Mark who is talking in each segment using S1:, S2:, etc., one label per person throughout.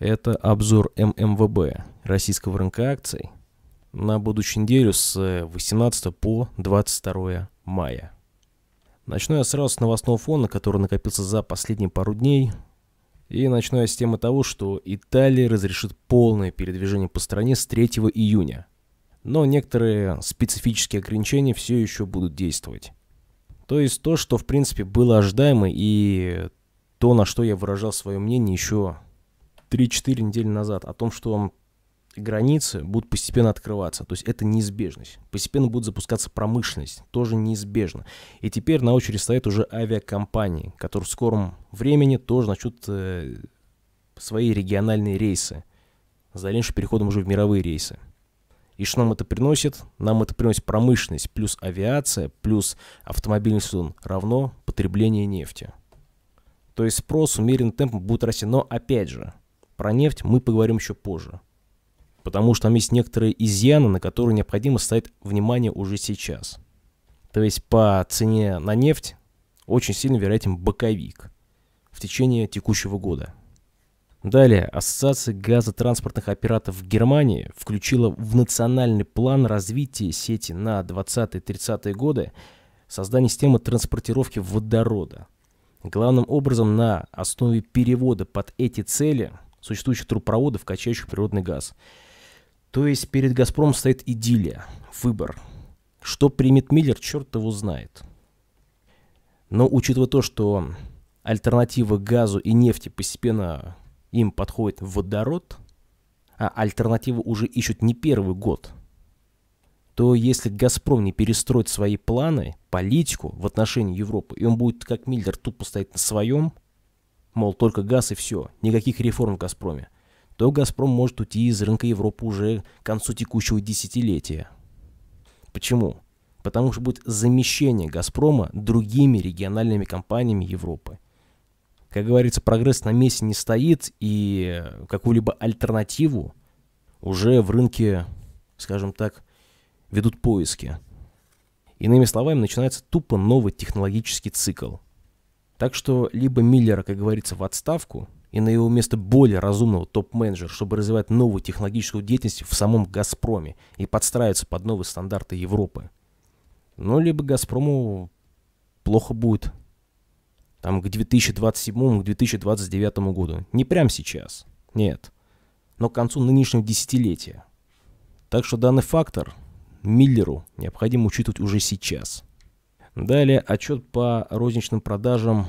S1: Это обзор ММВБ, российского рынка акций, на будущую неделю с 18 э, по 22 мая. Начну я сразу с новостного фона, который накопился за последние пару дней. И начну я с темы того, что Италия разрешит полное передвижение по стране с 3 июня. Но некоторые специфические ограничения все еще будут действовать. То есть то, что в принципе было ожидаемо и то, на что я выражал свое мнение еще 3-4 недели назад о том, что границы будут постепенно открываться. То есть это неизбежность. Постепенно будет запускаться промышленность. Тоже неизбежно. И теперь на очередь стоят уже авиакомпании, которые в скором времени тоже начнут э, свои региональные рейсы. С дальнейшим переходом уже в мировые рейсы. И что нам это приносит? Нам это приносит промышленность плюс авиация плюс автомобильный сезон равно потребление нефти. То есть спрос умеренным темпом будет расти. Но опять же, про нефть мы поговорим еще позже. Потому что там есть некоторые изъяны, на которые необходимо ставить внимание уже сейчас. То есть по цене на нефть очень сильно вероятен боковик в течение текущего года. Далее, Ассоциация газотранспортных операторов Германии включила в национальный план развития сети на 20-30 годы создание системы транспортировки водорода. Главным образом на основе перевода под эти цели – существующих трубопроводов, качающих природный газ. То есть перед «Газпромом» стоит идиллия, выбор. Что примет Миллер, черт его знает. Но учитывая то, что альтернатива газу и нефти постепенно им подходит водород, а альтернативу уже ищут не первый год, то если «Газпром» не перестроит свои планы, политику в отношении Европы, и он будет, как Миллер, тупо стоять на своем – мол, только газ и все, никаких реформ в «Газпроме», то «Газпром» может уйти из рынка Европы уже к концу текущего десятилетия. Почему? Потому что будет замещение «Газпрома» другими региональными компаниями Европы. Как говорится, прогресс на месте не стоит, и э, какую-либо альтернативу уже в рынке, скажем так, ведут поиски. Иными словами, начинается тупо новый технологический цикл – так что либо Миллера, как говорится, в отставку, и на его место более разумного топ-менеджера, чтобы развивать новую технологическую деятельность в самом «Газпроме» и подстраиваться под новые стандарты Европы. Ну, либо «Газпрому» плохо будет там к 2027-2029 году. Не прям сейчас, нет, но к концу нынешнего десятилетия. Так что данный фактор Миллеру необходимо учитывать уже сейчас – Далее отчет по розничным продажам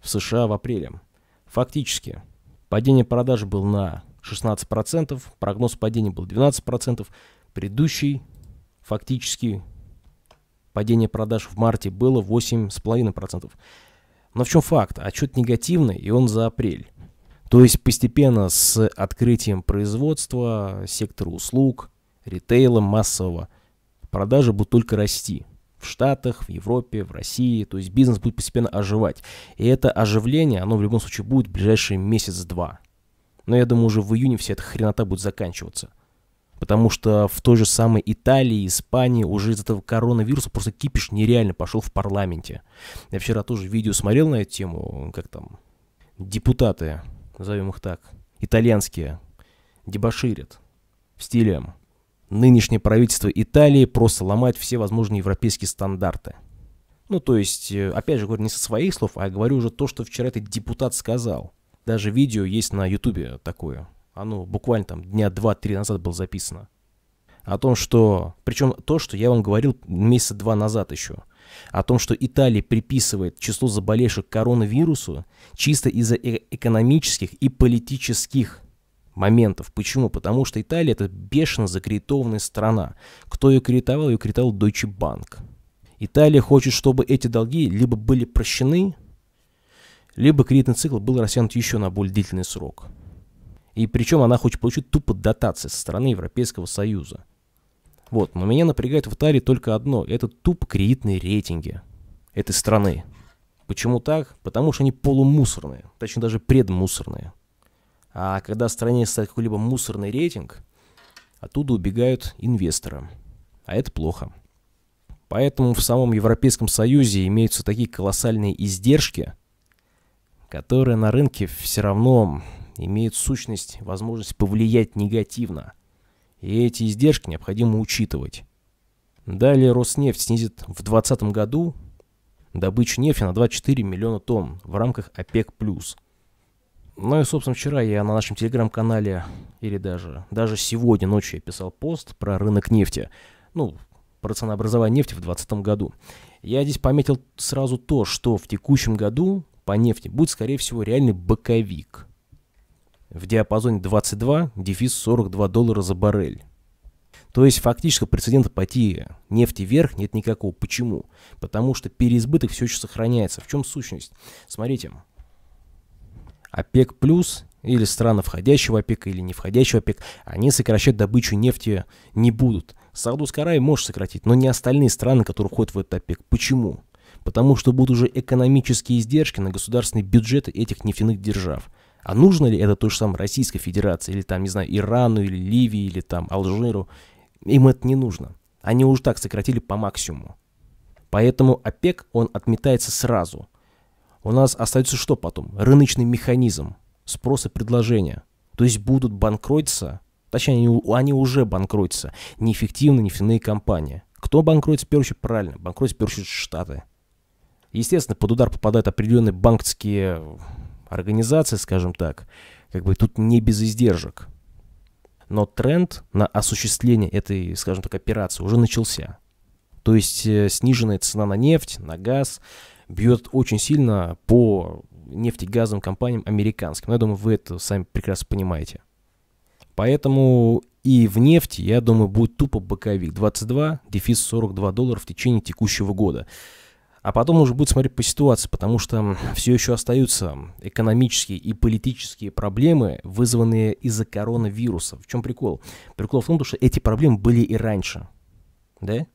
S1: в США в апреле. Фактически, падение продаж был на 16%, прогноз падения был 12%, предыдущий фактически падение продаж в марте было 8,5%. Но в чем факт? Отчет негативный, и он за апрель. То есть постепенно с открытием производства, сектора услуг, ритейла массового, продажи будут только расти – в Штатах, в Европе, в России. То есть бизнес будет постепенно оживать. И это оживление, оно в любом случае будет в ближайшие месяц-два. Но я думаю, уже в июне вся эта хренота будет заканчиваться. Потому что в той же самой Италии, Испании уже из этого коронавируса просто кипиш нереально пошел в парламенте. Я вчера тоже видео смотрел на эту тему, как там, депутаты, назовем их так, итальянские, дебоширят в стиле нынешнее правительство Италии просто ломает все возможные европейские стандарты. Ну, то есть, э, опять же, говорю не со своих слов, а говорю уже то, что вчера этот депутат сказал. Даже видео есть на Ютубе такое. Оно буквально там дня 2-3 назад было записано. О том, что... Причем то, что я вам говорил месяца два назад еще. О том, что Италия приписывает число заболевших коронавирусу чисто из-за э-, экономических и политических моментов. Почему? Потому что Италия это бешено закредитованная страна. Кто ее кредитовал? Ее кредитовал Deutsche Bank. Италия хочет, чтобы эти долги либо были прощены, либо кредитный цикл был растянут еще на более длительный срок. И причем она хочет получить тупо дотации со стороны Европейского Союза. Вот, но меня напрягает в Италии только одно. Это тупо кредитные рейтинги этой страны. Почему так? Потому что они полумусорные, точнее даже предмусорные. А когда в стране стоит какой-либо мусорный рейтинг, оттуда убегают инвесторы. А это плохо. Поэтому в самом Европейском Союзе имеются такие колоссальные издержки, которые на рынке все равно имеют сущность, возможность повлиять негативно. И эти издержки необходимо учитывать. Далее Роснефть снизит в 2020 году добычу нефти на 24 миллиона тонн в рамках ОПЕК+. Ну и, собственно, вчера я на нашем телеграм-канале, или даже, даже сегодня ночью я писал пост про рынок нефти. Ну, про ценообразование нефти в 2020 году. Я здесь пометил сразу то, что в текущем году по нефти будет, скорее всего, реальный боковик. В диапазоне 22, дефис 42 доллара за баррель. То есть фактически прецедента пойти нефти вверх нет никакого. Почему? Потому что переизбыток все еще сохраняется. В чем сущность? Смотрите, ОПЕК+, плюс или страны входящего ОПЕК, или не входящего ОПЕК, они сокращать добычу нефти не будут. Саудовская Аравия может сократить, но не остальные страны, которые входят в этот ОПЕК. Почему? Потому что будут уже экономические издержки на государственные бюджеты этих нефтяных держав. А нужно ли это той же самой Российской Федерации, или там, не знаю, Ирану, или Ливии, или там Алжиру? Им это не нужно. Они уже так сократили по максимуму. Поэтому ОПЕК, он отметается сразу – у нас остается что потом? Рыночный механизм спрос и предложение, То есть будут банкротиться, точнее, они, уже банкротятся, неэффективные нефтяные компании. Кто банкротится в первую очередь? Правильно, банкротятся в первую очередь Штаты. Естественно, под удар попадают определенные банковские организации, скажем так. Как бы тут не без издержек. Но тренд на осуществление этой, скажем так, операции уже начался. То есть э, сниженная цена на нефть, на газ, бьет очень сильно по нефтегазовым компаниям американским. Но ну, я думаю, вы это сами прекрасно понимаете. Поэтому и в нефти, я думаю, будет тупо боковик. 22, дефис 42 доллара в течение текущего года. А потом уже будет смотреть по ситуации, потому что все еще остаются экономические и политические проблемы, вызванные из-за коронавируса. В чем прикол? Прикол в том, что эти проблемы были и раньше. Да?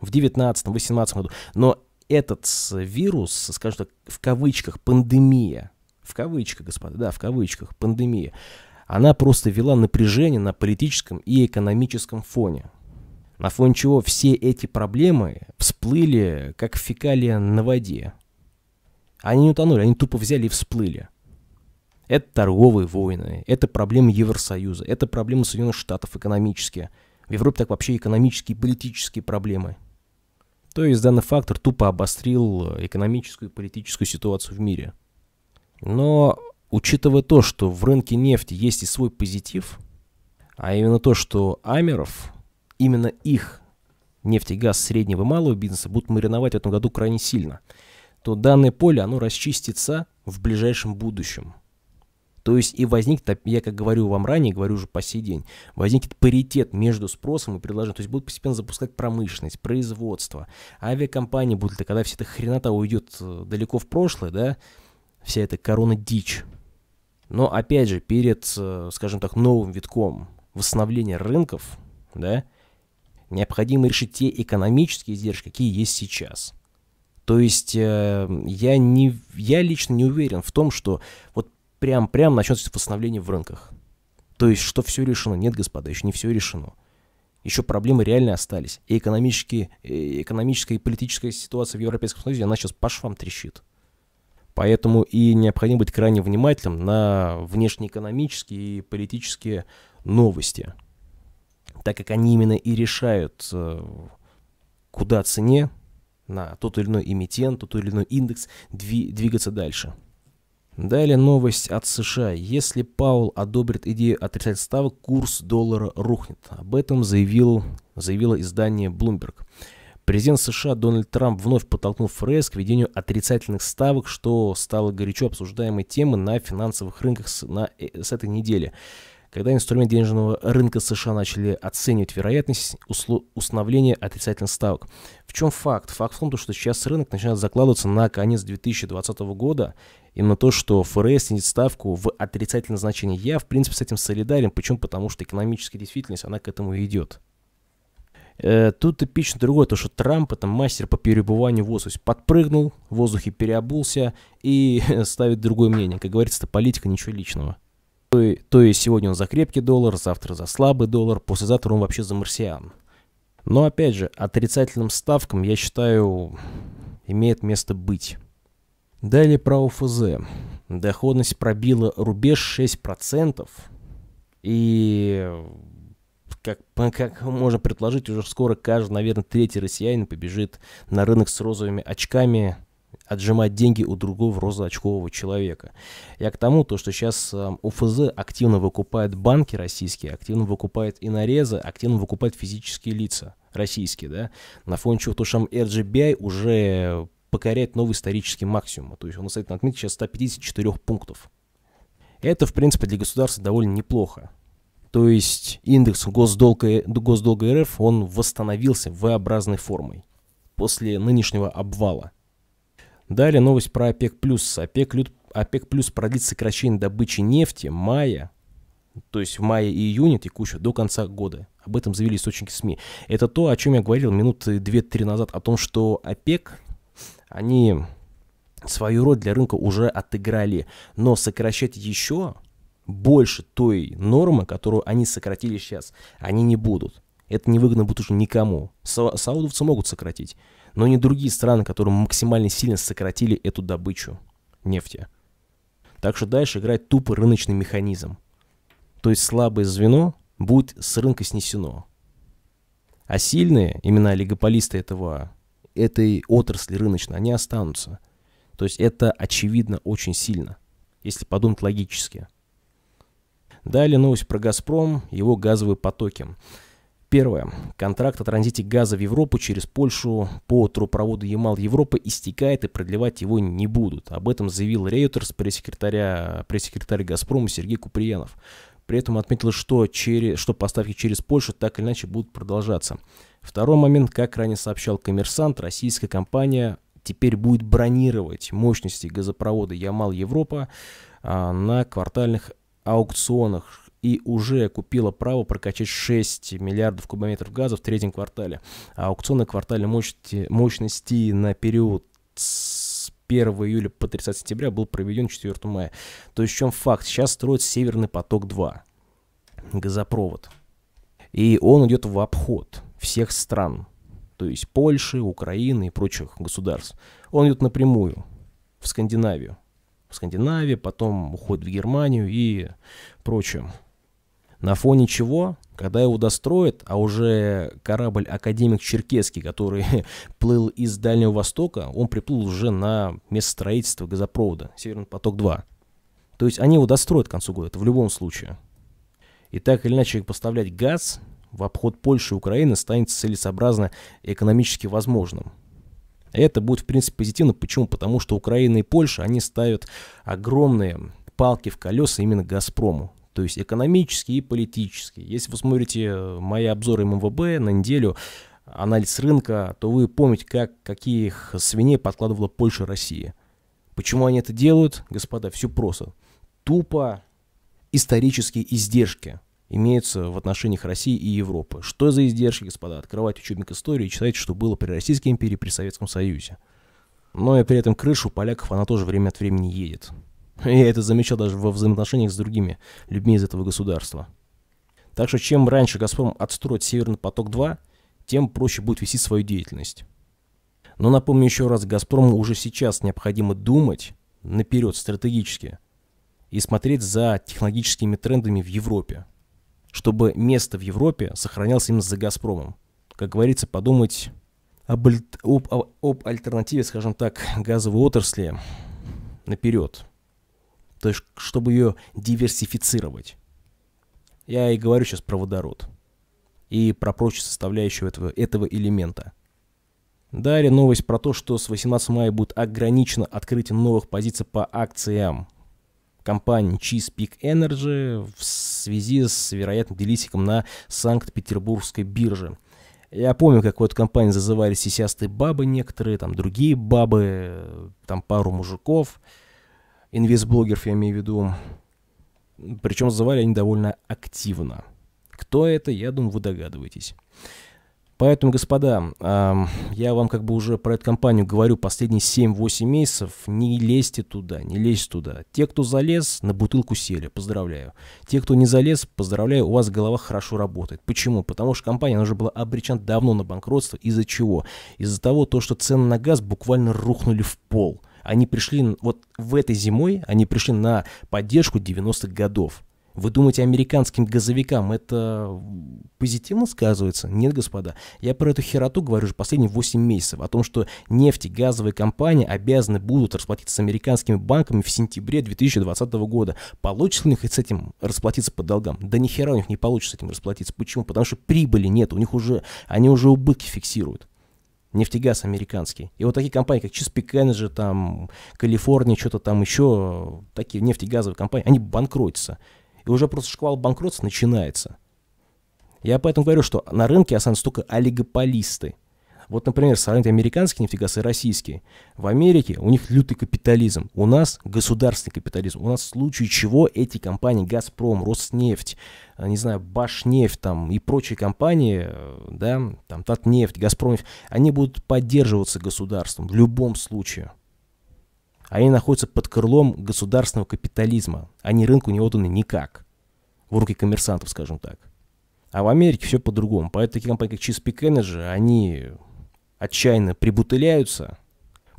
S1: В 19-18 году. Но этот вирус, скажем так, в кавычках, пандемия, в кавычках, господа, да, в кавычках, пандемия, она просто вела напряжение на политическом и экономическом фоне. На фоне чего все эти проблемы всплыли, как фекалия на воде. Они не утонули, они тупо взяли и всплыли. Это торговые войны, это проблемы Евросоюза, это проблемы Соединенных Штатов экономические. В Европе так вообще экономические и политические проблемы – то есть данный фактор тупо обострил э, экономическую и политическую ситуацию в мире. Но учитывая то, что в рынке нефти есть и свой позитив, а именно то, что Амеров, именно их нефть и газ среднего и малого бизнеса будут мариновать в этом году крайне сильно, то данное поле, оно расчистится в ближайшем будущем – то есть и возник, я как говорю вам ранее, говорю уже по сей день, возникнет паритет между спросом и предложением. То есть будут постепенно запускать промышленность, производство. Авиакомпании будут, когда вся эта херня-то уйдет э, далеко в прошлое, да, вся эта корона дичь. Но опять же, перед, э, скажем так, новым витком восстановления рынков, да, необходимо решить те экономические издержки, какие есть сейчас. То есть э, я, не, я лично не уверен в том, что вот прям-прям начнется восстановление в рынках. То есть, что все решено? Нет, господа, еще не все решено. Еще проблемы реально остались. И, экономические, и экономическая и политическая ситуация в Европейском Союзе, она сейчас по швам трещит. Поэтому и необходимо быть крайне внимательным на внешнеэкономические и политические новости, так как они именно и решают, э, куда цене на тот или иной эмитент, тот или иной индекс двигаться дальше. Далее новость от США. Если Паул одобрит идею отрицать ставок, курс доллара рухнет. Об этом заявил, заявило издание Bloomberg. Президент США Дональд Трамп вновь подтолкнул ФРС к введению отрицательных ставок, что стало горячо обсуждаемой темой на финансовых рынках с, на, э, с этой недели когда инструмент денежного рынка США начали оценивать вероятность установления отрицательных ставок. В чем факт? Факт в том, что сейчас рынок начинает закладываться на конец 2020 года именно то, что ФРС снизит ставку в отрицательное значение. Я, в принципе, с этим солидарен. Почему? Потому что экономическая действительность, она к этому идет. Э, тут эпично другое, то что Трамп это мастер по перебыванию в воздухе. Подпрыгнул, в воздухе переобулся и ставит другое мнение. Как говорится, это политика, ничего личного. То, и, то есть сегодня он за крепкий доллар, завтра за слабый доллар, послезавтра он вообще за марсиан. Но опять же, отрицательным ставкам, я считаю, имеет место быть. Далее про ОФЗ. Доходность пробила рубеж 6%. И как, как можно предположить, уже скоро каждый, наверное, третий россиянин побежит на рынок с розовыми очками отжимать деньги у другого розоочкового человека. Я к тому, то, что сейчас эм, УФЗ активно выкупает банки российские, активно выкупает инорезы, активно выкупает физические лица российские, да, на фоне чего то, что RGBI уже покоряет новый исторический максимум. То есть он стоит на отметке сейчас 154 пунктов. Это, в принципе, для государства довольно неплохо. То есть индекс госдолга, госдолга РФ, он восстановился V-образной формой после нынешнего обвала. Далее новость про ОПЕК+. ОПЕК, ОПЕк плюс продлит сокращение добычи нефти мая, то есть в мае и июне текущего, до конца года. Об этом заявили источники СМИ. Это то, о чем я говорил минуты 2-3 назад, о том, что ОПЕК, они свою роль для рынка уже отыграли, но сокращать еще больше той нормы, которую они сократили сейчас, они не будут. Это не выгодно будет уже никому. Са- саудовцы могут сократить но не другие страны, которым максимально сильно сократили эту добычу нефти. Так что дальше играть тупо рыночный механизм. То есть слабое звено будет с рынка снесено. А сильные, именно олигополисты этого, этой отрасли рыночной, они останутся. То есть это очевидно очень сильно, если подумать логически. Далее новость про «Газпром», его газовые потоки. Первое. Контракт о транзите газа в Европу через Польшу по трубопроводу Ямал-Европа истекает и продлевать его не будут. Об этом заявил Рейтерс пресс-секретаря, пресс-секретарь «Газпрома» Сергей Куприянов. При этом отметил, что, через, что поставки через Польшу так или иначе будут продолжаться. Второй момент, как ранее сообщал коммерсант, российская компания теперь будет бронировать мощности газопровода Ямал-Европа а, на квартальных аукционах, и уже купила право прокачать 6 миллиардов кубометров газа в третьем квартале. А аукционы квартальной мощности, мощности на период с 1 июля по 30 сентября был проведен 4 мая. То есть в чем факт? Сейчас строят Северный поток-2, газопровод. И он идет в обход всех стран, то есть Польши, Украины и прочих государств. Он идет напрямую в Скандинавию. В Скандинавии, потом уходит в Германию и прочее. На фоне чего, когда его достроят, а уже корабль «Академик Черкесский», который плыл из Дальнего Востока, он приплыл уже на место строительства газопровода «Северный поток-2». То есть они его достроят к концу года, это в любом случае. И так или иначе поставлять газ в обход Польши и Украины станет целесообразно и экономически возможным. Это будет, в принципе, позитивно. Почему? Потому что Украина и Польша, они ставят огромные палки в колеса именно «Газпрому» то есть экономический и политический. Если вы смотрите э, мои обзоры МВБ на неделю, анализ рынка, то вы помните, как, каких свиней подкладывала Польша России. Почему они это делают? Господа, все просто. Тупо исторические издержки имеются в отношениях России и Европы. Что за издержки, господа? Открывать учебник истории и читать, что было при Российской империи, при Советском Союзе. Но и при этом крышу поляков она тоже время от времени едет. Я это замечал даже во взаимоотношениях с другими людьми из этого государства. Так что чем раньше «Газпром» отстроит «Северный поток-2», тем проще будет вести свою деятельность. Но напомню еще раз, «Газпрому» уже сейчас необходимо думать наперед стратегически и смотреть за технологическими трендами в Европе, чтобы место в Европе сохранялось именно за «Газпромом». Как говорится, подумать об, об, об альтернативе, скажем так, газовой отрасли наперед – то есть чтобы ее диверсифицировать. Я и говорю сейчас про водород и про прочую составляющую этого, этого элемента. Далее новость про то, что с 18 мая будет ограничено открытие новых позиций по акциям компании Cheese Peak Energy в связи с вероятным делисиком на Санкт-Петербургской бирже. Я помню, как в эту компанию зазывали сисястые бабы некоторые, там другие бабы, э, там пару мужиков – инвестблогеров, я имею в виду. Причем звали они довольно активно. Кто это, я думаю, вы догадываетесь. Поэтому, господа, э, я вам как бы уже про эту компанию говорю последние 7-8 месяцев. Не лезьте туда, не лезьте туда. Те, кто залез, на бутылку сели, поздравляю. Те, кто не залез, поздравляю, у вас голова хорошо работает. Почему? Потому что компания, она уже была обречена давно на банкротство. Из-за чего? Из-за того, то, что цены на газ буквально рухнули в пол – они пришли, вот в этой зимой, они пришли на поддержку 90-х годов. Вы думаете, американским газовикам это позитивно сказывается? Нет, господа. Я про эту хероту говорю уже последние 8 месяцев. О том, что нефть и газовые компании обязаны будут расплатиться с американскими банками в сентябре 2020 года. Получится у них с этим расплатиться по долгам? Да ни хера у них не получится с этим расплатиться. Почему? Потому что прибыли нет. У них уже, они уже убытки фиксируют нефтегаз американский. И вот такие компании, как Chesapeake Energy, там, Калифорния, что-то там еще, такие нефтегазовые компании, они банкротятся. И уже просто шквал банкротств начинается. Я поэтому говорю, что на рынке останутся только олигополисты – вот, например, сравнить американский нефтегаз и российский. В Америке у них лютый капитализм, у нас государственный капитализм. У нас в случае чего эти компании «Газпром», «Роснефть», э, не знаю, «Башнефть» там, и прочие компании, э, да, там «Татнефть», «Газпром», они будут поддерживаться государством в любом случае. Они находятся под крылом государственного капитализма. Они а рынку не отданы никак. В руки коммерсантов, скажем так. А в Америке все по-другому. Поэтому такие компании, как Chesapeake Energy, они отчаянно прибутыляются,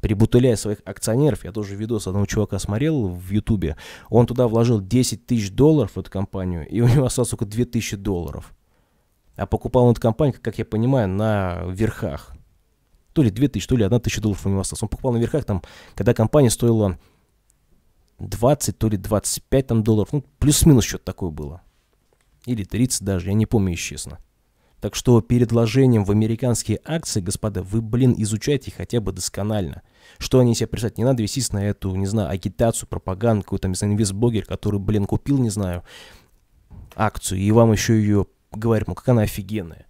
S1: прибутыляя своих акционеров, я тоже видос одного чувака смотрел в Ютубе, он туда вложил 10 тысяч долларов в эту компанию, и у него осталось только 2 тысячи долларов. А покупал он эту компанию, как я понимаю, на верхах. То ли 2 тысячи, то ли 1 тысяча долларов у него осталось. Он покупал на верхах, там, когда компания стоила 20, то ли 25 там, долларов. Ну, плюс-минус что-то такое было. Или 30 даже, я не помню, если честно. Так что перед вложением в американские акции, господа, вы, блин, изучайте хотя бы досконально. Что они себе представляют? Не надо вестись на эту, не знаю, агитацию, пропаганду, какой-то, не знаю, инвестблогер, который, блин, купил, не знаю, акцию, и вам еще ее говорят, ну как она офигенная.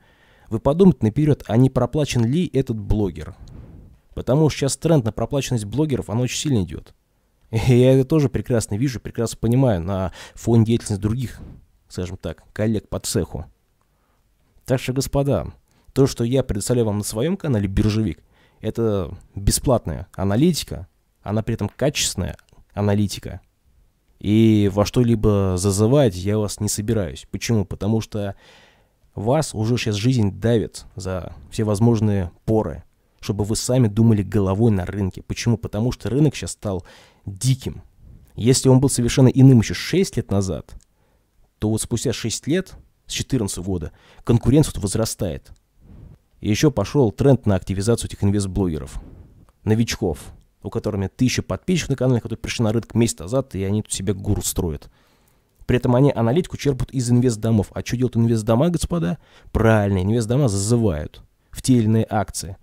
S1: Вы подумайте наперед, а не проплачен ли этот блогер? Потому что сейчас тренд на проплаченность блогеров, он очень сильно идет. И я это тоже прекрасно вижу, прекрасно понимаю на фоне деятельности других, скажем так, коллег по цеху. Так что, господа, то, что я представляю вам на своем канале «Биржевик», это бесплатная аналитика, она при этом качественная аналитика. И во что-либо зазывать я вас не собираюсь. Почему? Потому что вас уже сейчас жизнь давит за все возможные поры, чтобы вы сами думали головой на рынке. Почему? Потому что рынок сейчас стал диким. Если он был совершенно иным еще 6 лет назад, то вот спустя 6 лет с 2014 года, конкуренция тут возрастает. И еще пошел тренд на активизацию этих инвестблогеров, новичков, у которых тысяча подписчиков на канале, которые пришли на рынок месяц назад, и они тут себе гуру строят. При этом они аналитику черпают из инвестдомов. А что делают инвестдома, господа? Правильно, инвестдома зазывают в те или иные акции.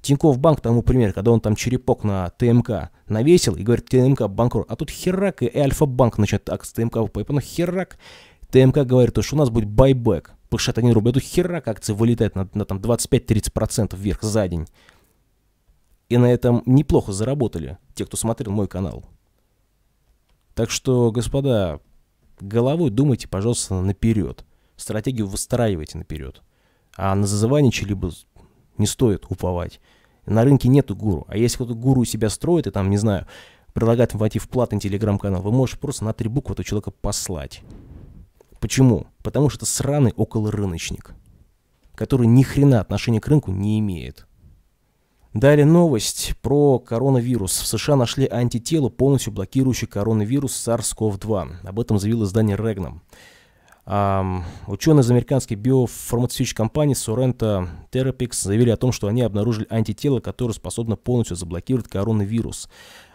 S1: Тиньков банк тому пример, когда он там черепок на ТМК навесил и говорит, ТМК банкрот. А тут херак, и Альфа-банк начинает акции ТМК, поэтому херак, ТМК говорит, что у нас будет байбек по 61 рубль. эту херак акции вылетает на, на там 25-30% вверх за день. И на этом неплохо заработали те, кто смотрел мой канал. Так что, господа, головой думайте, пожалуйста, наперед. Стратегию выстраивайте наперед. А на зазывание чего-либо не стоит уповать. На рынке нету гуру. А если кто-то гуру у себя строит и там, не знаю, предлагает войти в платный телеграм-канал, вы можете просто на три буквы этого человека послать. Почему? Потому что это сраный околорыночник, который ни хрена отношения к рынку не имеет. Далее новость про коронавирус. В США нашли антитело, полностью блокирующее коронавирус SARS-CoV-2. Об этом заявило издание Регнам. Um, ученые из американской биофармацевтической компании Sorrento Therapeutics заявили о том, что они обнаружили антитело, которое способно полностью заблокировать коронавирус.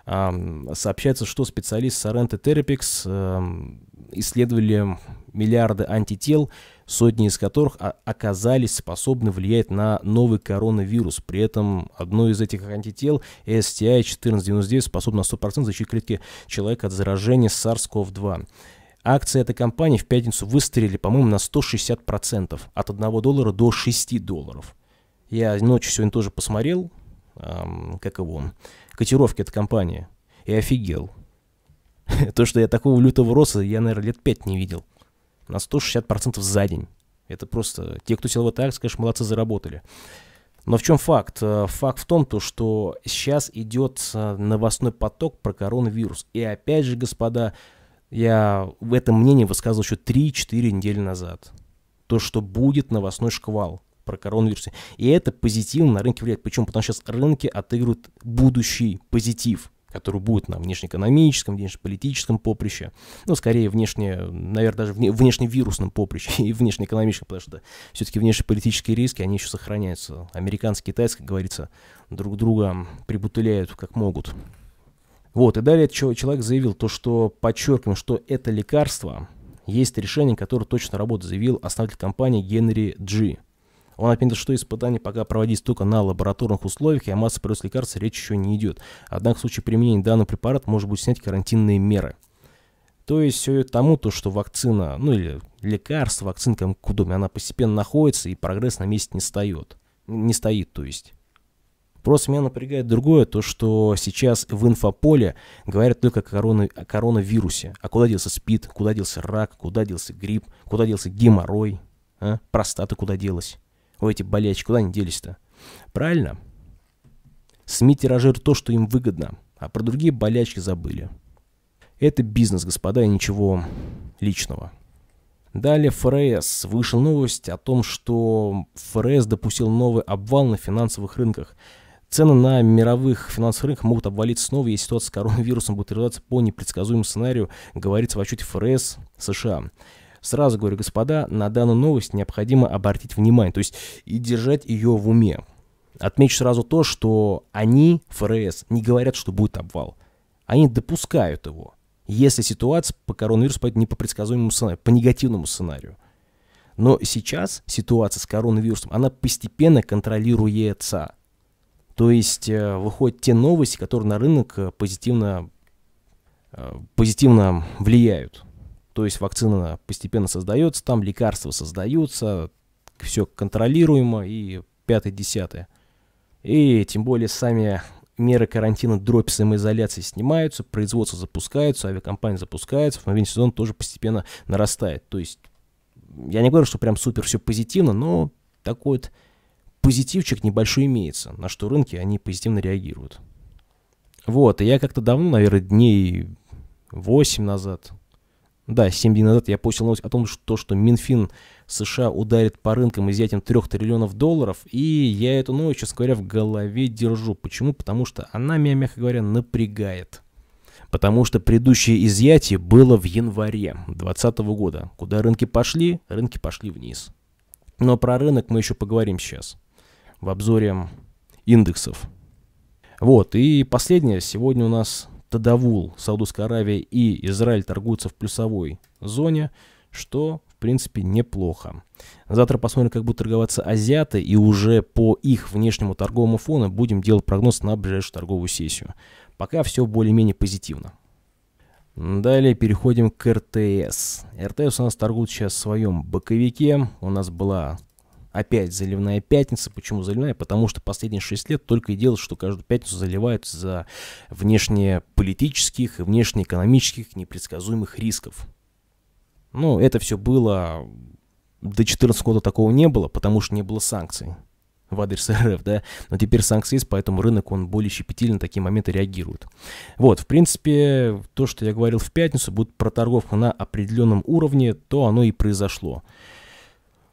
S1: Сообщается, что специалисты Sorrento Therapeutics исследовали миллиарды антител, сотни из которых а, оказались способны влиять на новый коронавирус. При этом одно из этих антител, STI-1499, способно на 100% защитить клетки человека от заражения SARS-CoV-2. Акции этой компании в пятницу выстрелили, по-моему, на 160%, от 1 доллара до 6 долларов. Я ночью сегодня тоже посмотрел, эм, как его, котировки от компании. И офигел. То, что я такого лютого роста, я, наверное, лет пять не видел. На 160% за день. Это просто... Те, кто сел в Италию, конечно, молодцы, заработали. Но в чем факт? Э, факт в том, то, что сейчас идет э, новостной поток про коронавирус. И опять же, господа, я в этом мнении высказывал еще 3-4 недели назад. То, что будет новостной шквал про коронавирус. И это позитивно на рынке влияет. Почему? Потому что сейчас рынки отыгрывают будущий позитив который будет на внешнеэкономическом, внешнеполитическом поприще, ну, скорее, внешне, наверное, даже вне, внешневирусном поприще и внешнеэкономическом, потому что все-таки внешнеполитические риски, они еще сохраняются. Американцы, китайцы, как говорится, друг друга прибутыляют как могут. Вот, и далее человек заявил то, что, подчеркиваем, что это лекарство, есть решение, которое точно работает, заявил основатель компании Генри Джи. Он отметил, что испытания пока проводились только на лабораторных условиях, и о массовой прирост лекарств речь еще не идет. Однако в случае применения данного препарата может быть снять карантинные меры. То есть все тому, то, что вакцина, ну или лекарство, вакцинка Кудоми, она постепенно находится, и прогресс на месте не стоит, Не стоит, то есть. Просто меня напрягает другое, то, что сейчас в инфополе говорят только о, корона, о коронавирусе. А куда делся СПИД, куда делся рак, куда делся грипп, куда делся геморрой, а? простата куда делась у эти болельщики, куда они делись-то? Правильно? СМИ тиражируют то, что им выгодно, а про другие болячки забыли. Это бизнес, господа, и ничего личного. Далее ФРС. Вышла новость о том, что ФРС допустил новый обвал на финансовых рынках. Цены на мировых финансовых рынках могут обвалиться снова, если ситуация с коронавирусом будет развиваться по непредсказуемому сценарию, говорится в отчете ФРС США. Сразу говорю, господа, на данную новость необходимо обратить внимание, то есть и держать ее в уме. Отмечу сразу то, что они, ФРС, не говорят, что будет обвал. Они допускают его, если ситуация по коронавирусу пойдет не по предсказуемому сценарию, по негативному сценарию. Но сейчас ситуация с коронавирусом, она постепенно контролируется. То есть э, выходят те новости, которые на рынок э, позитивно, э, позитивно влияют. То есть вакцина постепенно создается, там лекарства создаются, все контролируемо и пятое-десятое. И тем более сами меры карантина, дробь самоизоляции снимаются, производство запускается, авиакомпании запускаются, автомобильный сезон тоже постепенно нарастает. То есть я не говорю, что прям супер все позитивно, но такой вот позитивчик небольшой имеется, на что рынки, они позитивно реагируют. Вот, и я как-то давно, наверное, дней 8 назад да, 7 дней назад я постил новость о том, что, что Минфин США ударит по рынкам изъятием 3 триллионов долларов, и я эту новость, честно говоря, в голове держу. Почему? Потому что она меня, мягко говоря, напрягает. Потому что предыдущее изъятие было в январе 2020 года. Куда рынки пошли? Рынки пошли вниз. Но про рынок мы еще поговорим сейчас в обзоре индексов. Вот, и последнее. Сегодня у нас Тадавул, Саудовская Аравия и Израиль торгуются в плюсовой зоне, что, в принципе, неплохо. Завтра посмотрим, как будут торговаться азиаты, и уже по их внешнему торговому фону будем делать прогноз на ближайшую торговую сессию. Пока все более-менее позитивно. Далее переходим к РТС. РТС у нас торгует сейчас в своем боковике. У нас была Опять заливная пятница. Почему заливная? Потому что последние 6 лет только и делают, что каждую пятницу заливают за внешнеполитических и внешнеэкономических непредсказуемых рисков. Ну, это все было... До 14 года такого не было, потому что не было санкций в адрес РФ, да, но теперь санкции есть, поэтому рынок, он более щепетильно на такие моменты реагирует. Вот, в принципе, то, что я говорил в пятницу, будет про торговку на определенном уровне, то оно и произошло.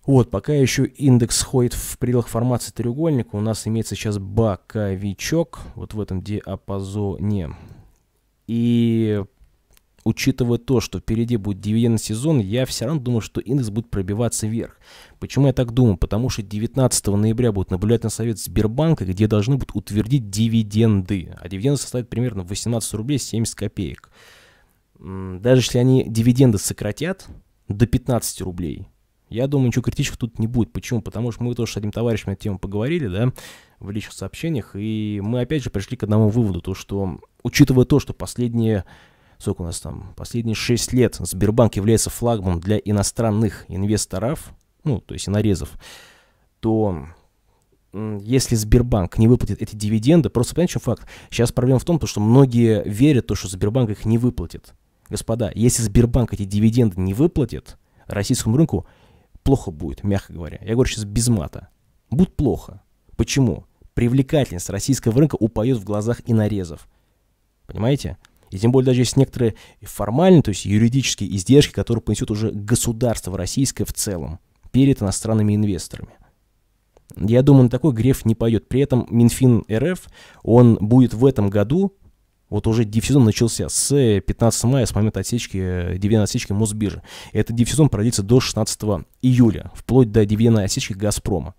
S1: Вот, пока еще индекс ходит в пределах формации треугольника, у нас имеется сейчас боковичок, вот в этом диапазоне. И учитывая то, что впереди будет дивидендный сезон, я все равно думаю, что индекс будет пробиваться вверх. Почему я так думаю? Потому что 19 ноября будет наблюдать на совет Сбербанка, где должны будут утвердить дивиденды. А дивиденды составят примерно 18 рублей 70 копеек. Даже если они дивиденды сократят до 15 рублей – я думаю, ничего критичных тут не будет. Почему? Потому что мы тоже с одним товарищем на эту тему поговорили, да, в личных сообщениях, и мы опять же пришли к одному выводу, то что, учитывая то, что последние сколько у нас там, последние 6 лет Сбербанк является флагманом для иностранных инвесторов, ну, то есть инорезов, то если Сбербанк не выплатит эти дивиденды, просто понимаете, что факт? Сейчас проблема в том, что многие верят, то, что Сбербанк их не выплатит. Господа, если Сбербанк эти дивиденды не выплатит российскому рынку, плохо будет, мягко говоря. Я говорю сейчас без мата. Будет плохо. Почему? Привлекательность российского рынка упоет в глазах инорезов. Понимаете? И тем более даже есть некоторые формальные, то есть юридические издержки, которые понесет уже государство российское в целом перед иностранными инвесторами. Я думаю, на такой греф не пойдет. При этом Минфин РФ, он будет в этом году вот уже диффюзон начался с 15 э, мая, с момента отсечки, э, дивидендной отсечки Мосбиржи. Этот диффюзон продлится до 16 июля, вплоть до дивидендной отсечки «Газпрома».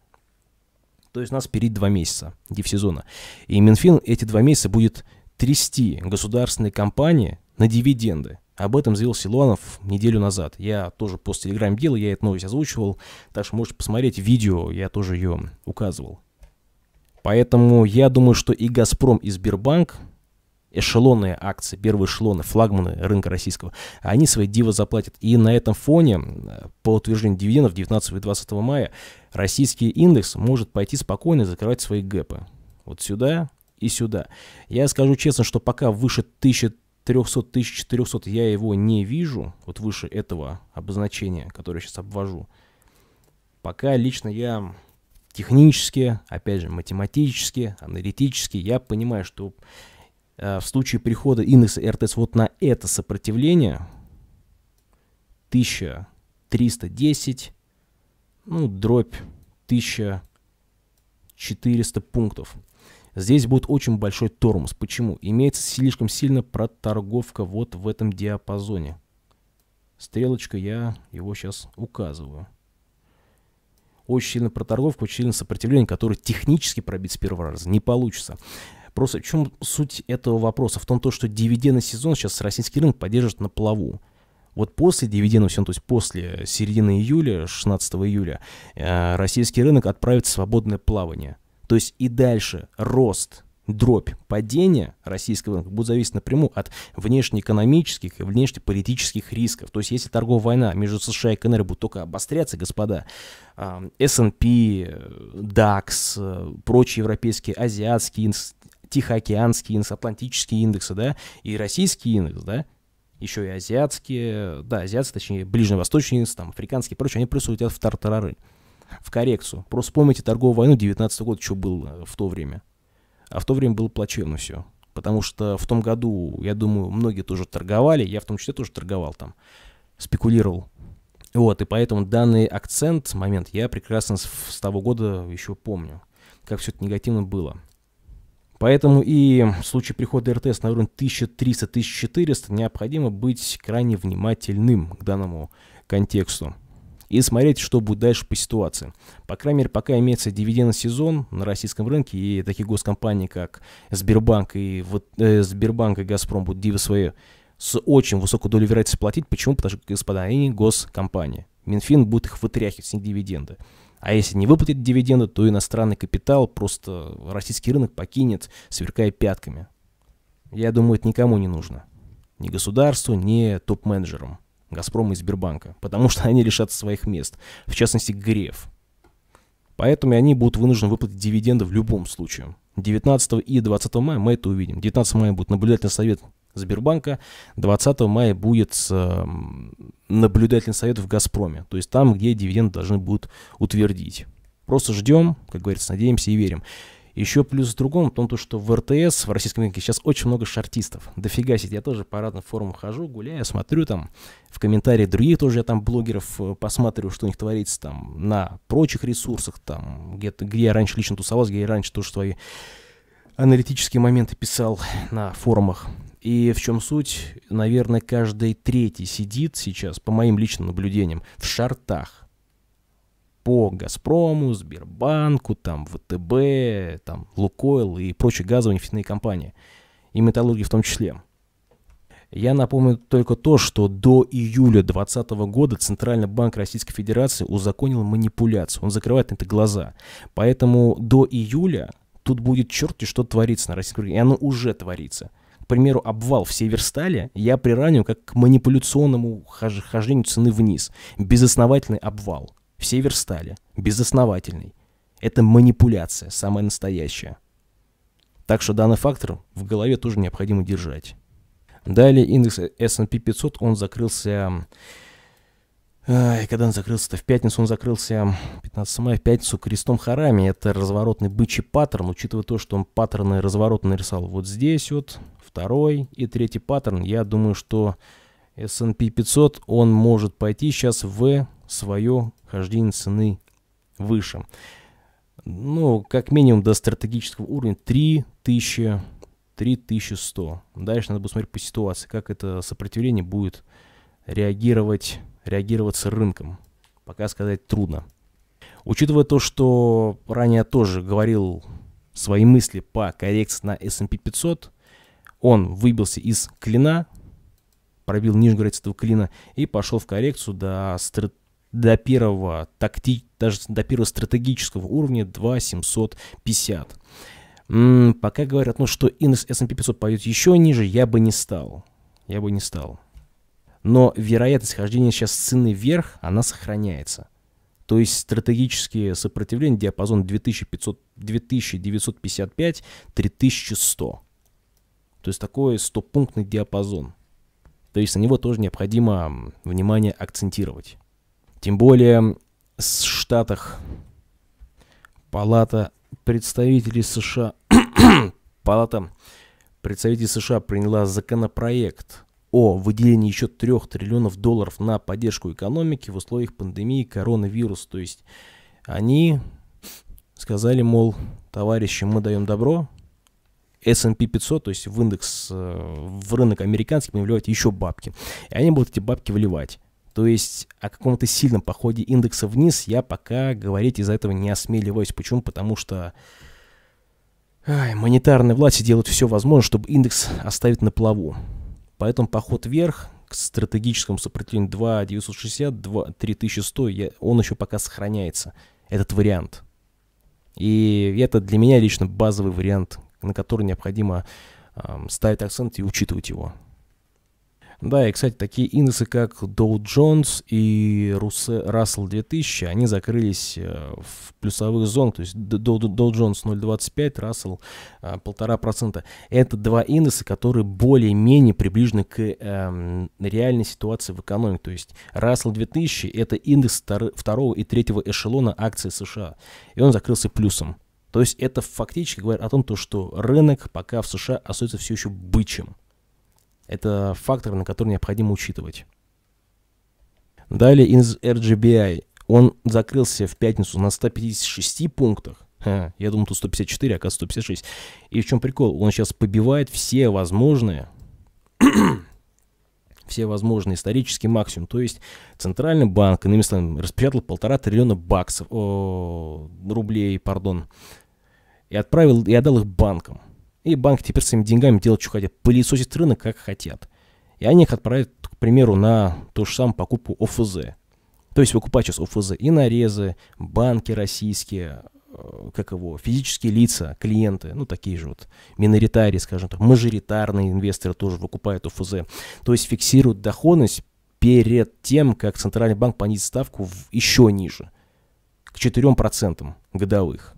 S1: То есть нас перед два месяца диффюзона. И Минфин эти два месяца будет трясти государственные компании на дивиденды. Об этом заявил Силуанов неделю назад. Я тоже пост Телеграм делал, я эту новость озвучивал. Так что можете посмотреть видео, я тоже ее указывал. Поэтому я думаю, что и «Газпром», и «Сбербанк» эшелонные акции, первые эшелоны, флагманы рынка российского, они свои дивы заплатят. И на этом фоне, э, по утверждению дивидендов 19 и 20 мая, российский индекс может пойти спокойно и закрывать свои гэпы. Вот сюда и сюда. Я скажу честно, что пока выше 1000 300-1400 я его не вижу, вот выше этого обозначения, которое я сейчас обвожу. Пока лично я технически, опять же, математически, аналитически, я понимаю, что Э, в случае прихода индекса РТС вот на это сопротивление 1310, ну, дробь 1400 пунктов. Здесь будет очень большой тормоз. Почему? Имеется слишком сильно проторговка вот в этом диапазоне. Стрелочка я его сейчас указываю. Очень сильно проторговка, очень сильно сопротивление, которое технически пробить с первого раза не получится. Просто в чем суть этого вопроса? В том, то, что дивидендный сезон сейчас российский рынок поддержит на плаву. Вот после дивидендного сезона, то есть после середины июля, 16 июля, э, российский рынок отправит в свободное плавание. То есть и дальше рост дробь падения российского рынка будет зависеть напрямую от внешнеэкономических и внешнеполитических рисков. То есть если торговая война между США и КНР будет только обостряться, господа, S&P, DAX, э, э, прочие европейские, азиатские Тихоокеанские, Атлантические индексы, да, и российский индекс, да, еще и азиатские, да, азиатские, точнее, ближневосточные индексы, там, африканские и прочие, они просто улетят в тартарары, в коррекцию. Просто помните торговую войну 19 года, что было в то время. А в то время было плачевно все. Потому что в том году, я думаю, многие тоже торговали, я в том числе тоже торговал там, спекулировал. Вот, и поэтому данный акцент, момент, я прекрасно с, с того года еще помню, как все это негативно было. Поэтому и в случае прихода РТС на уровень 1300-1400 необходимо быть крайне внимательным к данному контексту и смотреть, что будет дальше по ситуации. По крайней мере, пока имеется дивидендный сезон на российском рынке, и такие госкомпании, как Сбербанк и, вот, э, Сбербанк и Газпром будут дивы свои с очень высокой долей вероятности платить. Почему? Потому что, господа, они госкомпании. Минфин будет их вытряхивать с них дивиденды. А если не выплатит дивиденды, то иностранный капитал просто российский рынок покинет, сверкая пятками. Я думаю, это никому не нужно. Ни государству, ни топ-менеджерам Газпрома и Сбербанка. Потому что они лишатся своих мест. В частности, Греф. Поэтому они будут вынуждены выплатить дивиденды в любом случае. 19 и 20 мая мы это увидим. 19 мая будет наблюдательный совет Сбербанка 20 мая будет э, наблюдательный совет в «Газпроме», то есть там, где дивиденды должны будут утвердить. Просто ждем, как говорится, надеемся и верим. Еще плюс в другом, в том, то, что в РТС, в российском рынке сейчас очень много шартистов. Дофига себе, я тоже по разным форумам хожу, гуляю, смотрю там, в комментарии других тоже я там блогеров э, посмотрю, что у них творится там на прочих ресурсах, там, где, где я раньше лично тусовался, где я раньше тоже свои аналитические моменты писал на форумах. И в чем суть, наверное, каждый третий сидит сейчас, по моим личным наблюдениям, в шартах. По «Газпрому», «Сбербанку», там, «ВТБ», там, «Лукойл» и прочие газовые нефтяные компании. И металлурги в том числе. Я напомню только то, что до июля 2020 года Центральный банк Российской Федерации узаконил манипуляцию. Он закрывает на это глаза. Поэтому до июля тут будет черти что творится на российском рынке. И оно уже творится примеру, обвал в Северстале я прираню как к манипуляционному хож- хождению цены вниз. Безосновательный обвал в Северстале. Безосновательный. Это манипуляция, самая настоящая. Так что данный фактор в голове тоже необходимо держать. Далее индекс S&P 500, он закрылся... Ай, когда он закрылся-то? В пятницу он закрылся 15 мая, в пятницу крестом Харами. Это разворотный бычий паттерн, учитывая то, что он паттерны разворот нарисовал вот здесь вот, второй и третий паттерн. Я думаю, что S&P 500, он может пойти сейчас в свое хождение цены выше. Ну, как минимум до стратегического уровня 3000, 3100. Дальше надо будет смотреть по ситуации, как это сопротивление будет реагировать, реагироваться рынком. Пока сказать трудно. Учитывая то, что ранее тоже говорил свои мысли по коррекции на S&P 500, он выбился из клина, пробил Нижегородец этого клина и пошел в коррекцию до, стр... до первого такти... даже до первого стратегического уровня 2750. М-м, пока говорят, ну что индекс S&P 500 пойдет еще ниже, я бы не стал. Я бы не стал. Но вероятность хождения сейчас цены вверх, она сохраняется. То есть стратегические сопротивления диапазон 2500, 2955-3100. То есть такой стопунктный диапазон. То есть на него тоже необходимо внимание акцентировать. Тем более в Штатах Палата представителей США Палата представителей США приняла законопроект о выделении еще 3 триллионов долларов на поддержку экономики в условиях пандемии коронавируса. То есть они сказали, мол, товарищи, мы даем добро, S&P 500, то есть в индекс, э, в рынок американский, мы вливать еще бабки. И они будут эти бабки вливать. То есть о каком-то сильном походе индекса вниз я пока говорить из-за этого не осмеливаюсь. Почему? Потому что ай, монетарные власти делают все возможное, чтобы индекс оставить на плаву. Поэтому поход вверх к стратегическому сопротивлению 2960, 2, 3100, я, он еще пока сохраняется, этот вариант. И это для меня лично базовый вариант на который необходимо ставить акцент и учитывать его. Да, и, кстати, такие индексы, как Dow Jones и Russell 2000, они закрылись э, в плюсовых зонах, то есть Dow, Jones 0,25, Russell 1,5%. Это два индекса, которые более-менее приближены к эм, реальной ситуации в экономике. То есть Russell 2000 – это индекс второго и третьего эшелона акций США, и он закрылся плюсом. То есть это фактически говорит о том, то, что рынок пока в США остается все еще бычим. Это фактор, на который необходимо учитывать. Далее из RGBI. Он закрылся в пятницу на 156 пунктах. Ха, я думал, тут 154, а оказывается 156. И в чем прикол? Он сейчас побивает все возможные все возможные исторические максимум. То есть Центральный банк, иными словами, распечатал полтора триллиона баксов, о, рублей, пардон, и отправил и отдал их банкам. И банк теперь своими деньгами делают, что хотят, пылесосит рынок, как хотят. И они их отправят, к примеру, на ту же самую покупку ОФЗ. То есть выкупать сейчас ОФЗ и нарезы, банки российские, э, как его, физические лица, клиенты, ну, такие же вот миноритарии, скажем так, мажоритарные инвесторы тоже выкупают ОФЗ. То есть фиксируют доходность перед тем, как Центральный банк понизит ставку в еще ниже, к 4% годовых.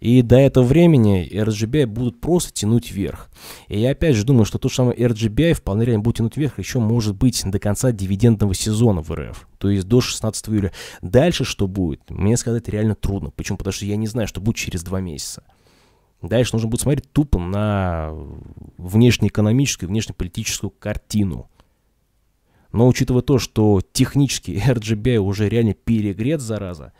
S1: И до этого времени RGBI будут просто тянуть вверх. И я опять же думаю, что тот же самый RGBI вполне реально будет тянуть вверх еще, может быть, до конца дивидендного сезона в РФ. То есть до 16 июля. Дальше что будет, мне сказать реально трудно. Почему? Потому что я не знаю, что будет через два месяца. Дальше нужно будет смотреть тупо на внешнеэкономическую, внешнеполитическую картину. Но учитывая то, что технически RGBI уже реально перегрет, зараза,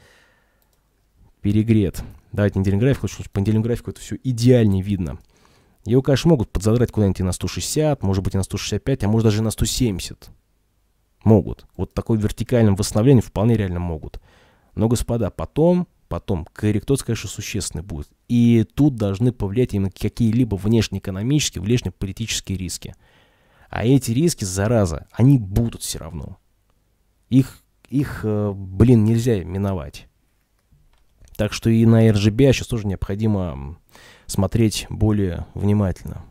S1: перегрет. Давайте неделю график, лучше по неделю графику это все идеальнее видно. Его, конечно, могут подзадрать куда-нибудь и на 160, может быть и на 165, а может даже и на 170. Могут. Вот такое вертикальном восстановлении вполне реально могут. Но, господа, потом, потом корректоз, конечно, существенный будет. И тут должны повлиять именно какие-либо внешнеэкономические, внешнеполитические риски. А эти риски, зараза, они будут все равно. Их, их э, блин, нельзя миновать. Так что и на RGBA сейчас тоже необходимо смотреть более внимательно.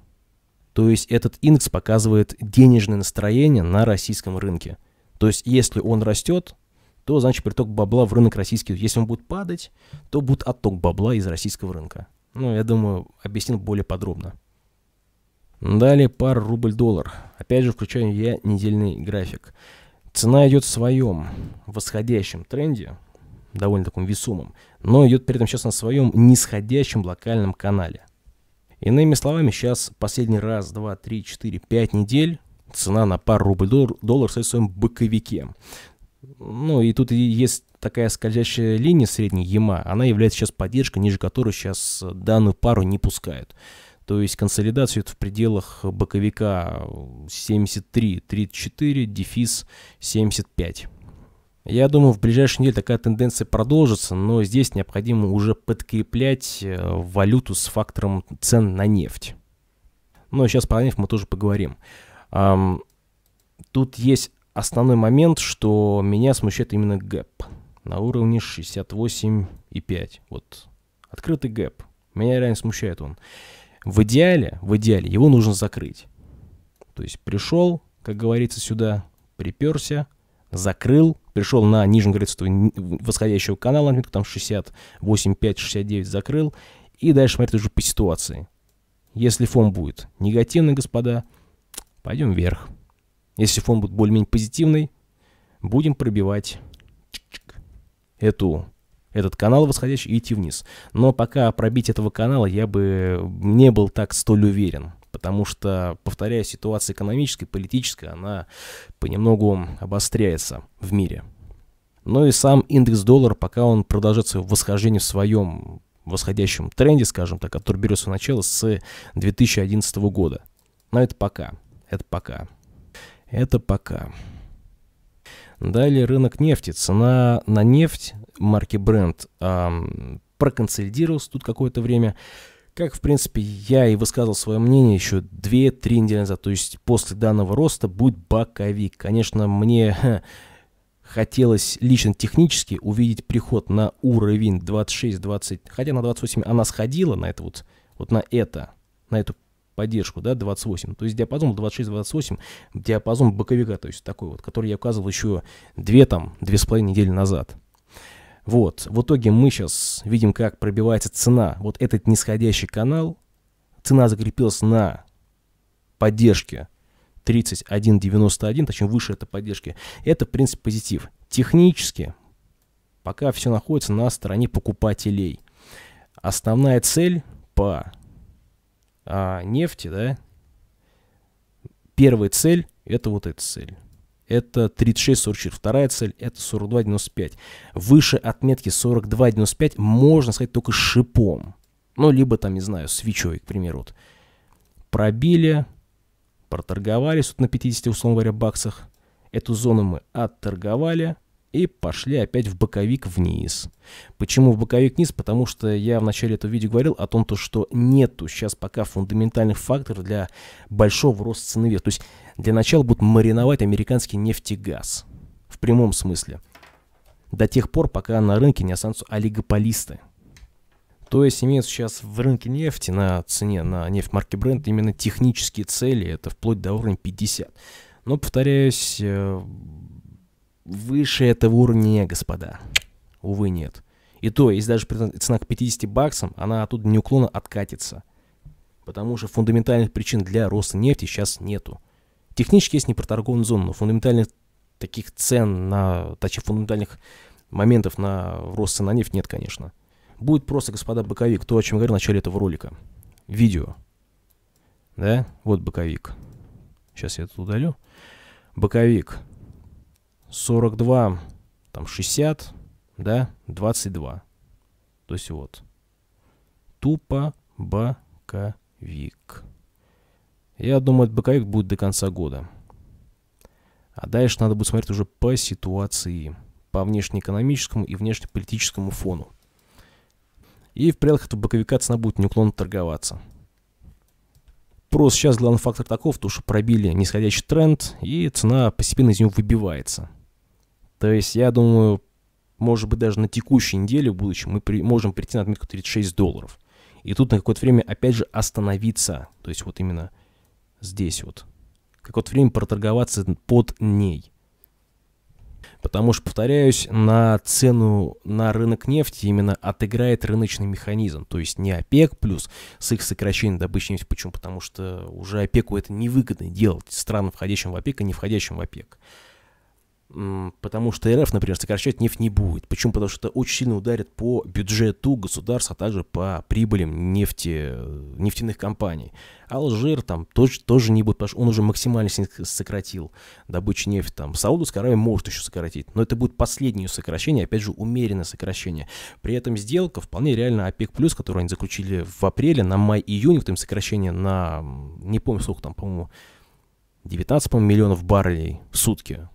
S1: То есть этот индекс показывает денежное настроение на российском рынке. То есть если он растет, то значит приток бабла в рынок российский. Если он будет падать, то будет отток бабла из российского рынка. Ну, я думаю, объяснил более подробно. Далее пар рубль-доллар. Опять же, включаю я недельный график. Цена идет в своем восходящем тренде, довольно таком весомом, но идет при этом сейчас на своем нисходящем локальном канале. Иными словами, сейчас последний раз, два, три, четыре, пять недель цена на пару рубль-доллар доллар стоит в своем боковике. Ну и тут есть такая скользящая линия средней ЕМА, она является сейчас поддержкой, ниже которой сейчас данную пару не пускают. То есть консолидация это в пределах боковика 73-34, дефис 75. Я думаю, в ближайшую неделю такая тенденция продолжится, но здесь необходимо уже подкреплять э, валюту с фактором цен на нефть. Но ну, сейчас а про нефть мы тоже поговорим. Тут есть основной момент, что меня смущает именно гэп на уровне 68,5. Вот открытый гэп. Меня реально смущает он. В идеале, в идеале его нужно закрыть. То есть пришел, как говорится, сюда, приперся, закрыл, пришел на нижегородскую восходящего канала, метку там 68, 5, 69 закрыл, и дальше смотрит уже по ситуации. Если фон будет негативный, господа, пойдем вверх. Если фон будет более-менее позитивный, будем пробивать эту этот канал восходящий и идти вниз. Но пока пробить этого канала я бы не был так столь уверен потому что, повторяю, ситуация экономическая, политическая, она понемногу обостряется в мире. Но ну и сам индекс доллара, пока он продолжает свое восхождение в своем восходящем тренде, скажем так, который берет свое начало с 2011 года. Но это пока. Это пока. Это пока. Далее рынок нефти. Цена на нефть марки Brent эм, проконсолидировалась тут какое-то время. Как, в принципе, я и высказывал свое мнение еще 2-3 недели назад. То есть после данного роста будет боковик. Конечно, мне хотелось лично технически увидеть приход на уровень 26-20. Хотя на 28 она сходила, на это вот, вот на это, на эту поддержку, да, 28. То есть диапазон 26-28, диапазон боковика, то есть такой вот, который я указывал еще 2 там, 2,5 недели назад. Вот, в итоге мы сейчас видим, как пробивается цена. Вот этот нисходящий канал, цена закрепилась на поддержке 31.91, точнее выше этой поддержки. Это, в принципе, позитив. Технически пока все находится на стороне покупателей. Основная цель по а, нефти, да, первая цель – это вот эта цель это 36.44. Вторая цель это 42.95. Выше отметки 42.95 можно сказать только шипом. Ну, либо там, не знаю, свечой, к примеру. Вот. Пробили, проторговались вот на 50, условно говоря, баксах. Эту зону мы отторговали и пошли опять в боковик вниз. Почему в боковик вниз? Потому что я в начале этого видео говорил о том, то, что нету сейчас пока фундаментальных факторов для большого роста цены вверх. То есть для начала будут мариновать американский нефтегаз. В прямом смысле. До тех пор, пока на рынке не останутся олигополисты. То есть имеются сейчас в рынке нефти на цене на нефть марки бренд именно технические цели, это вплоть до уровня 50. Но, повторяюсь, э, выше этого уровня господа. Увы, нет. И то, если даже цена к 50 баксам, она оттуда неуклонно откатится. Потому что фундаментальных причин для роста нефти сейчас нету. Технически есть не проторгован зон, но фундаментальных таких цен на, точнее, фундаментальных моментов на рост цен на нефть нет, конечно. Будет просто, господа, боковик, то, о чем я говорил в начале этого ролика. Видео. Да, вот боковик. Сейчас я это удалю. Боковик. 42, там 60, да, 22. То есть вот. Тупо боковик. Я думаю, этот боковик будет до конца года. А дальше надо будет смотреть уже по ситуации, по внешнеэкономическому и внешнеполитическому фону. И в пределах этого боковика цена будет неуклонно торговаться. Просто сейчас главный фактор таков, то что пробили нисходящий тренд, и цена постепенно из него выбивается. То есть, я думаю, может быть, даже на текущей неделе в будущем мы при, можем прийти на отметку 36 долларов. И тут на какое-то время опять же остановиться. То есть, вот именно здесь вот. как вот время проторговаться под ней. Потому что, повторяюсь, на цену на рынок нефти именно отыграет рыночный механизм. То есть не ОПЕК плюс с их сокращением добычи нефти. Почему? Потому что уже ОПЕКу это невыгодно делать странам, входящим в ОПЕК и не входящим в ОПЕК потому что РФ, например, сокращать нефть не будет. Почему? Потому что это очень сильно ударит по бюджету государства, а также по прибылям нефти, э, нефтяных компаний. Алжир там тоже, тоже не будет, потому что он уже максимально сократил добычу нефти. Там. Саудовская Аравия может еще сократить, но это будет последнее сокращение, опять же, умеренное сокращение. При этом сделка вполне реально ОПЕК+, плюс, которую они заключили в апреле, на май-июнь, вот им сокращение на, не помню сколько там, по-моему, 19, по миллионов баррелей в сутки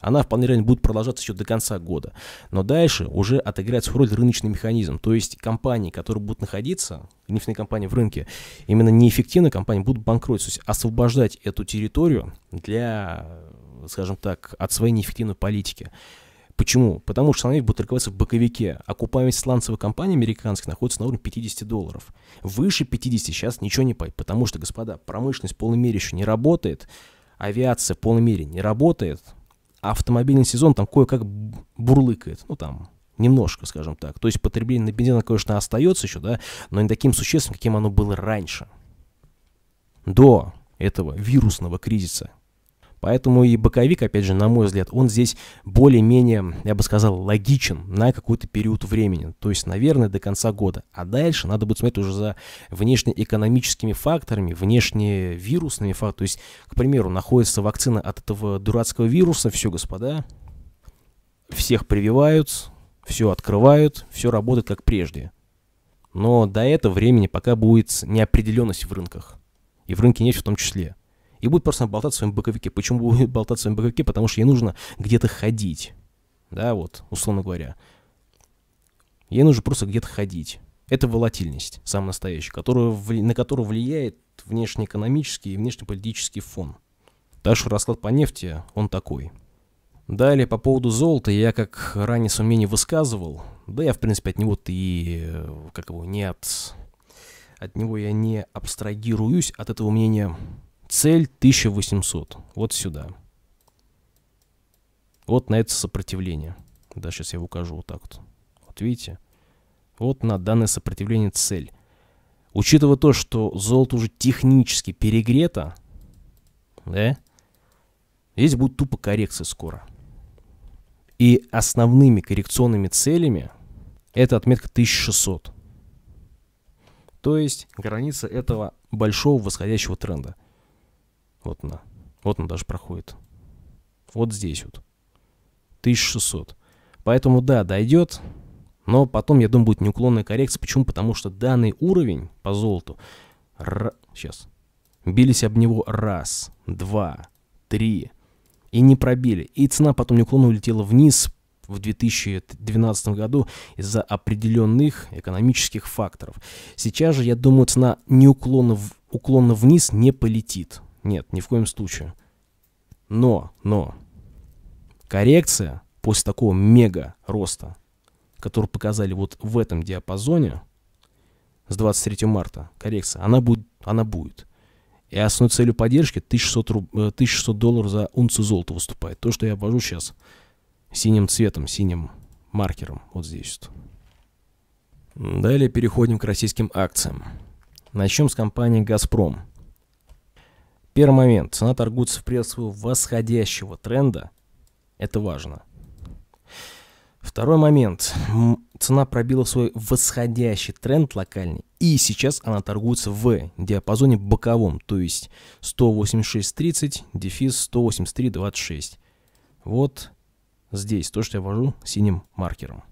S1: она вполне реально будет продолжаться еще до конца года. Но дальше уже отыграет свою роль рыночный механизм. То есть компании, которые будут находиться, нефтяные компании в рынке, именно неэффективные компании будут банкротиться. То есть освобождать эту территорию для, скажем так, от своей неэффективной политики. Почему? Потому что она будет торговаться в боковике, Окупаемость купаемость сланцевой компании американских находится на уровне 50 долларов. Выше 50 сейчас ничего не пойдет, потому что, господа, промышленность в полной мере еще не работает, авиация в полной мере не работает, автомобильный сезон там кое-как бурлыкает. Ну, там, немножко, скажем так. То есть потребление на бензин, конечно, остается еще, да, но не таким существенным, каким оно было раньше. До этого вирусного кризиса Поэтому и боковик, опять же, на мой взгляд, он здесь более-менее, я бы сказал, логичен на какой-то период времени. То есть, наверное, до конца года. А дальше надо будет смотреть уже за внешнеэкономическими факторами, внешневирусными факторами. То есть, к примеру, находится вакцина от этого дурацкого вируса, все, господа, всех прививают, все открывают, все работает как прежде. Но до этого времени пока будет неопределенность в рынках. И в рынке нефти в том числе и будет просто болтать в своем боковике. Почему будет болтать в своем боковике? Потому что ей нужно где-то ходить. Да, вот, условно говоря. Ей нужно просто где-то ходить. Это волатильность, самая настоящая, которую, на которую влияет внешнеэкономический и внешнеполитический фон. Так что расклад по нефти, он такой. Далее, по поводу золота, я как ранее с умений высказывал, да я, в принципе, от него и, э, как его, не от... От него я не абстрагируюсь, от этого мнения цель 1800. Вот сюда. Вот на это сопротивление. Да, сейчас я его укажу вот так вот. Вот видите? Вот на данное сопротивление цель. Учитывая то, что золото уже технически перегрето, да, здесь будет тупо коррекция скоро. И основными коррекционными целями это отметка 1600. То есть граница этого большого восходящего тренда. Вот она. Вот она даже проходит. Вот здесь вот. 1600. Поэтому да, дойдет, но потом, я думаю, будет неуклонная коррекция. Почему? Потому что данный уровень по золоту... Р... Сейчас. Бились об него раз, два, три. И не пробили. И цена потом неуклонно улетела вниз в 2012 году из-за определенных экономических факторов. Сейчас же, я думаю, цена неуклонно в... уклонно вниз не полетит. Нет, ни в коем случае. Но, но, коррекция после такого мега роста, который показали вот в этом диапазоне с 23 марта, коррекция, она будет, она будет. И основной целью поддержки 1600, руб... 1600 э, долларов за унцию золота выступает. То, что я обвожу сейчас синим цветом, синим маркером вот здесь вот. Далее переходим к российским акциям. Начнем с компании «Газпром». Первый момент. Цена торгуется в прессе восходящего тренда. Это важно. Второй момент. Цена пробила свой восходящий тренд локальный. И сейчас она торгуется в диапазоне боковом. То есть 186.30, дефис 183.26. Вот здесь то, что я вожу синим маркером.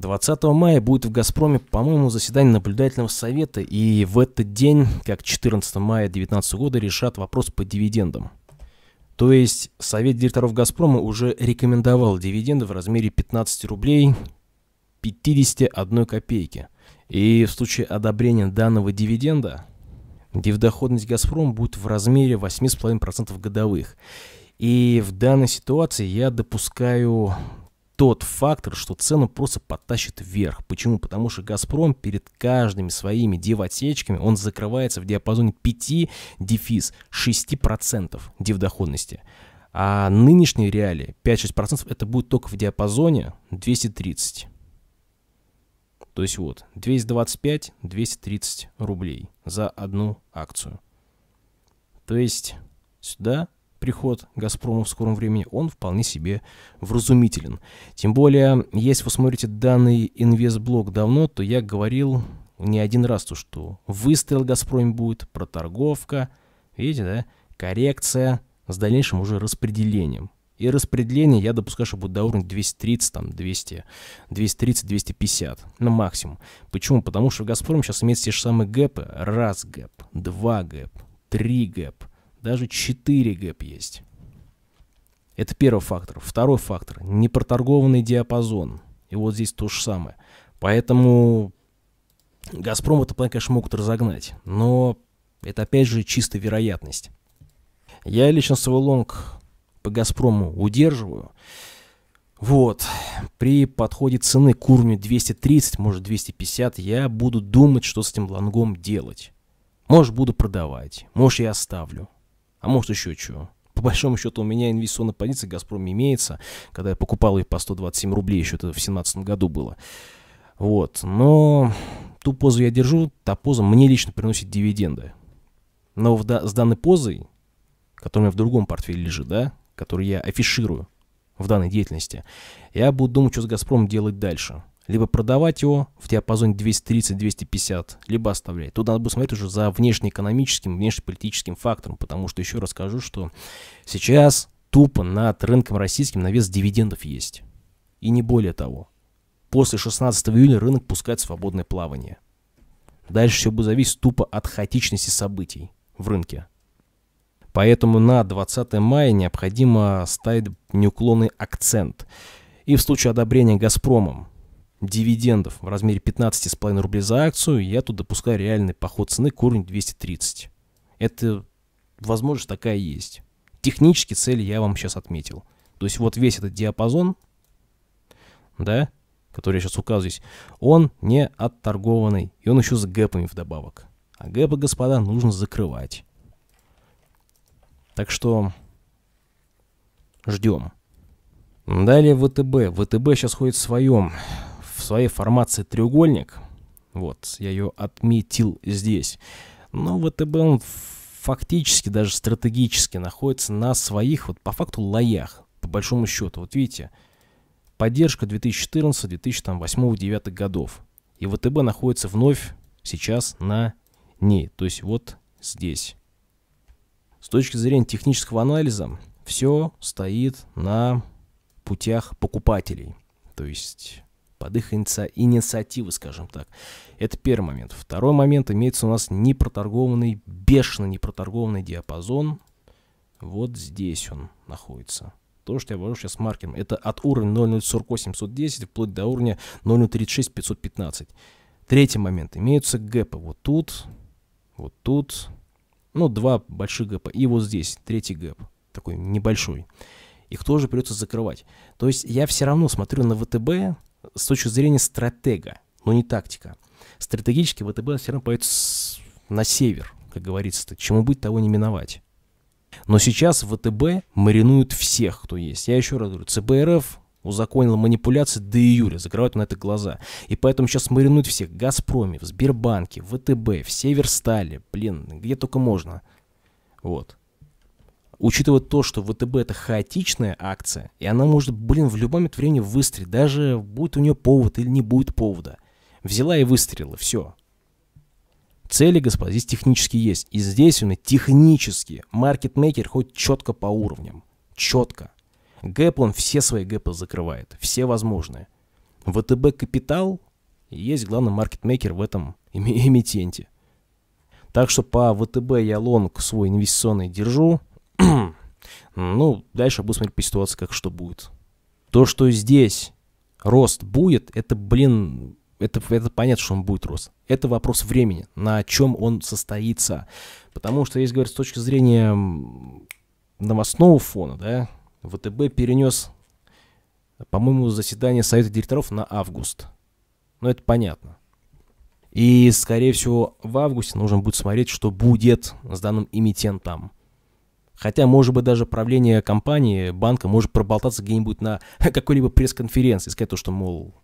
S1: 20 мая будет в «Газпроме», по-моему, заседание наблюдательного совета, и в этот день, как 14 мая 2019 года, решат вопрос по дивидендам. То есть совет директоров «Газпрома» уже рекомендовал дивиденды в размере 15 рублей 51 копейки. И в случае одобрения данного дивиденда дивдоходность «Газпрома» будет в размере 8,5% годовых. И в данной ситуации я допускаю тот фактор, что цену просто потащит вверх. Почему? Потому что «Газпром» перед каждыми своими дивотечками, он закрывается в диапазоне 5 дефис 6% дивдоходности. А нынешние реалии 5-6% это будет только в диапазоне 230. То есть вот 225-230 рублей за одну акцию. То есть сюда приход «Газпрома» в скором времени, он вполне себе вразумителен. Тем более, если вы смотрите данный инвестблог давно, то я говорил не один раз то, что выстрел «Газпроме» будет, проторговка, видите, да, коррекция с дальнейшим уже распределением. И распределение, я допускаю, что будет до уровня 230, там, 200, 230, 250 на максимум. Почему? Потому что Газпром сейчас имеет те же самые гэпы. Раз гэп, два гэп, три гэп – даже 4 гэп есть. Это первый фактор. Второй фактор – непроторгованный диапазон. И вот здесь то же самое. Поэтому «Газпром» это план, конечно, могут разогнать. Но это, опять же, чисто вероятность. Я лично свой лонг по «Газпрому» удерживаю. Вот, при подходе цены к уровню 230, может 250, я буду думать, что с этим лонгом делать. Может, буду продавать, может, я оставлю а может еще что? По большому счету у меня инвестиционная позиция «Газпром» имеется, когда я покупал ее по 127 рублей, еще это в 2017 году было. Вот, но ту позу я держу, та поза мне лично приносит дивиденды. Но в, да, с данной позой, которая у меня в другом портфеле лежит, да, которую я афиширую в данной деятельности, я буду думать, что с «Газпромом» делать дальше – либо продавать его в диапазоне 230-250, либо оставлять. Тут надо будет смотреть уже за внешнеэкономическим, внешнеполитическим фактором, потому что еще раз скажу, что сейчас тупо над рынком российским навес дивидендов есть. И не более того. После 16 июля рынок пускает свободное плавание. Дальше все будет зависеть тупо от хаотичности событий в рынке. Поэтому на 20 мая необходимо ставить неуклонный акцент. И в случае одобрения «Газпромом» дивидендов в размере 15,5 рублей за акцию, я тут допускаю реальный поход цены к уровню 230. Это возможность такая есть. Технически цели я вам сейчас отметил. То есть вот весь этот диапазон, да, который я сейчас указываю здесь, он не отторгованный, и он еще с гэпами вдобавок. А гэпы, господа, нужно закрывать. Так что ждем. Далее ВТБ. ВТБ сейчас ходит в своем в своей формации треугольник. Вот, я ее отметил здесь. Но ну, ВТБ он фактически, даже стратегически находится на своих, вот по факту, лоях, по большому счету. Вот видите, поддержка 2014, 2008, 2009 годов. И ВТБ находится вновь сейчас на ней, то есть вот здесь. С точки зрения технического анализа, все стоит на путях покупателей. То есть под их иници... инициативы, скажем так. Это первый момент. Второй момент, имеется у нас непроторгованный, бешено непроторгованный диапазон. Вот здесь он находится. То, что я говорю сейчас маркером, это от уровня 0.048-710 вплоть до уровня 0.036-515. Третий момент, имеются гэпы вот тут, вот тут, ну, два больших гэпа, и вот здесь третий гэп, такой небольшой. Их тоже придется закрывать. То есть я все равно смотрю на ВТБ, с точки зрения стратега, но не тактика. Стратегически ВТБ все равно поедет на север, как говорится, -то. чему быть, того не миновать. Но сейчас ВТБ маринует всех, кто есть. Я еще раз говорю, ЦБРФ узаконила манипуляции до июля, закрывают на это глаза. И поэтому сейчас маринуют всех. Газпроме, в Сбербанке, в ВТБ, в Северстале, блин, где только можно. Вот учитывая то, что ВТБ это хаотичная акция, и она может, блин, в любой момент времени выстрелить, даже будет у нее повод или не будет повода. Взяла и выстрелила, все. Цели, господа, здесь технически есть. И здесь он технически. Маркетмейкер хоть четко по уровням. Четко. Гэп он все свои гэпы закрывает. Все возможные. ВТБ Капитал есть главный маркетмейкер в этом эмитенте. Так что по ВТБ я лонг свой инвестиционный держу. ну, дальше буду смотреть по ситуации, как что будет. То, что здесь рост будет, это, блин, это, это понятно, что он будет рост. Это вопрос времени, на чем он состоится. Потому что, если говорить с точки зрения новостного фона, да, ВТБ перенес, по-моему, заседание Совета директоров на август. Ну, это понятно. И, скорее всего, в августе нужно будет смотреть, что будет с данным эмитентом. Хотя, может быть, даже правление компании, банка может проболтаться где-нибудь на какой-либо пресс-конференции, сказать то, что, мол,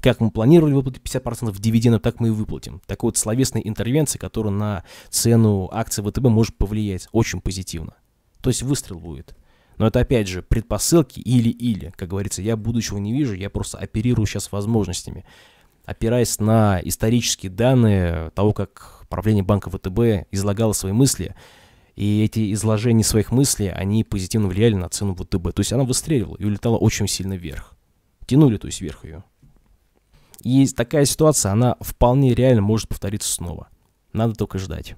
S1: как мы планировали выплатить 50% дивидендов, так мы и выплатим. Такой вот словесная интервенция, которая на цену акций ВТБ может повлиять очень позитивно. То есть выстрел будет. Но это опять же предпосылки или-или. Как говорится, я будущего не вижу, я просто оперирую сейчас возможностями. Опираясь на исторические данные того, как правление банка ВТБ излагало свои мысли – и эти изложения своих мыслей, они позитивно влияли на цену ВТБ. То есть она выстреливала и улетала очень сильно вверх. Тянули, то есть, вверх ее. И такая ситуация, она вполне реально может повториться снова. Надо только ждать.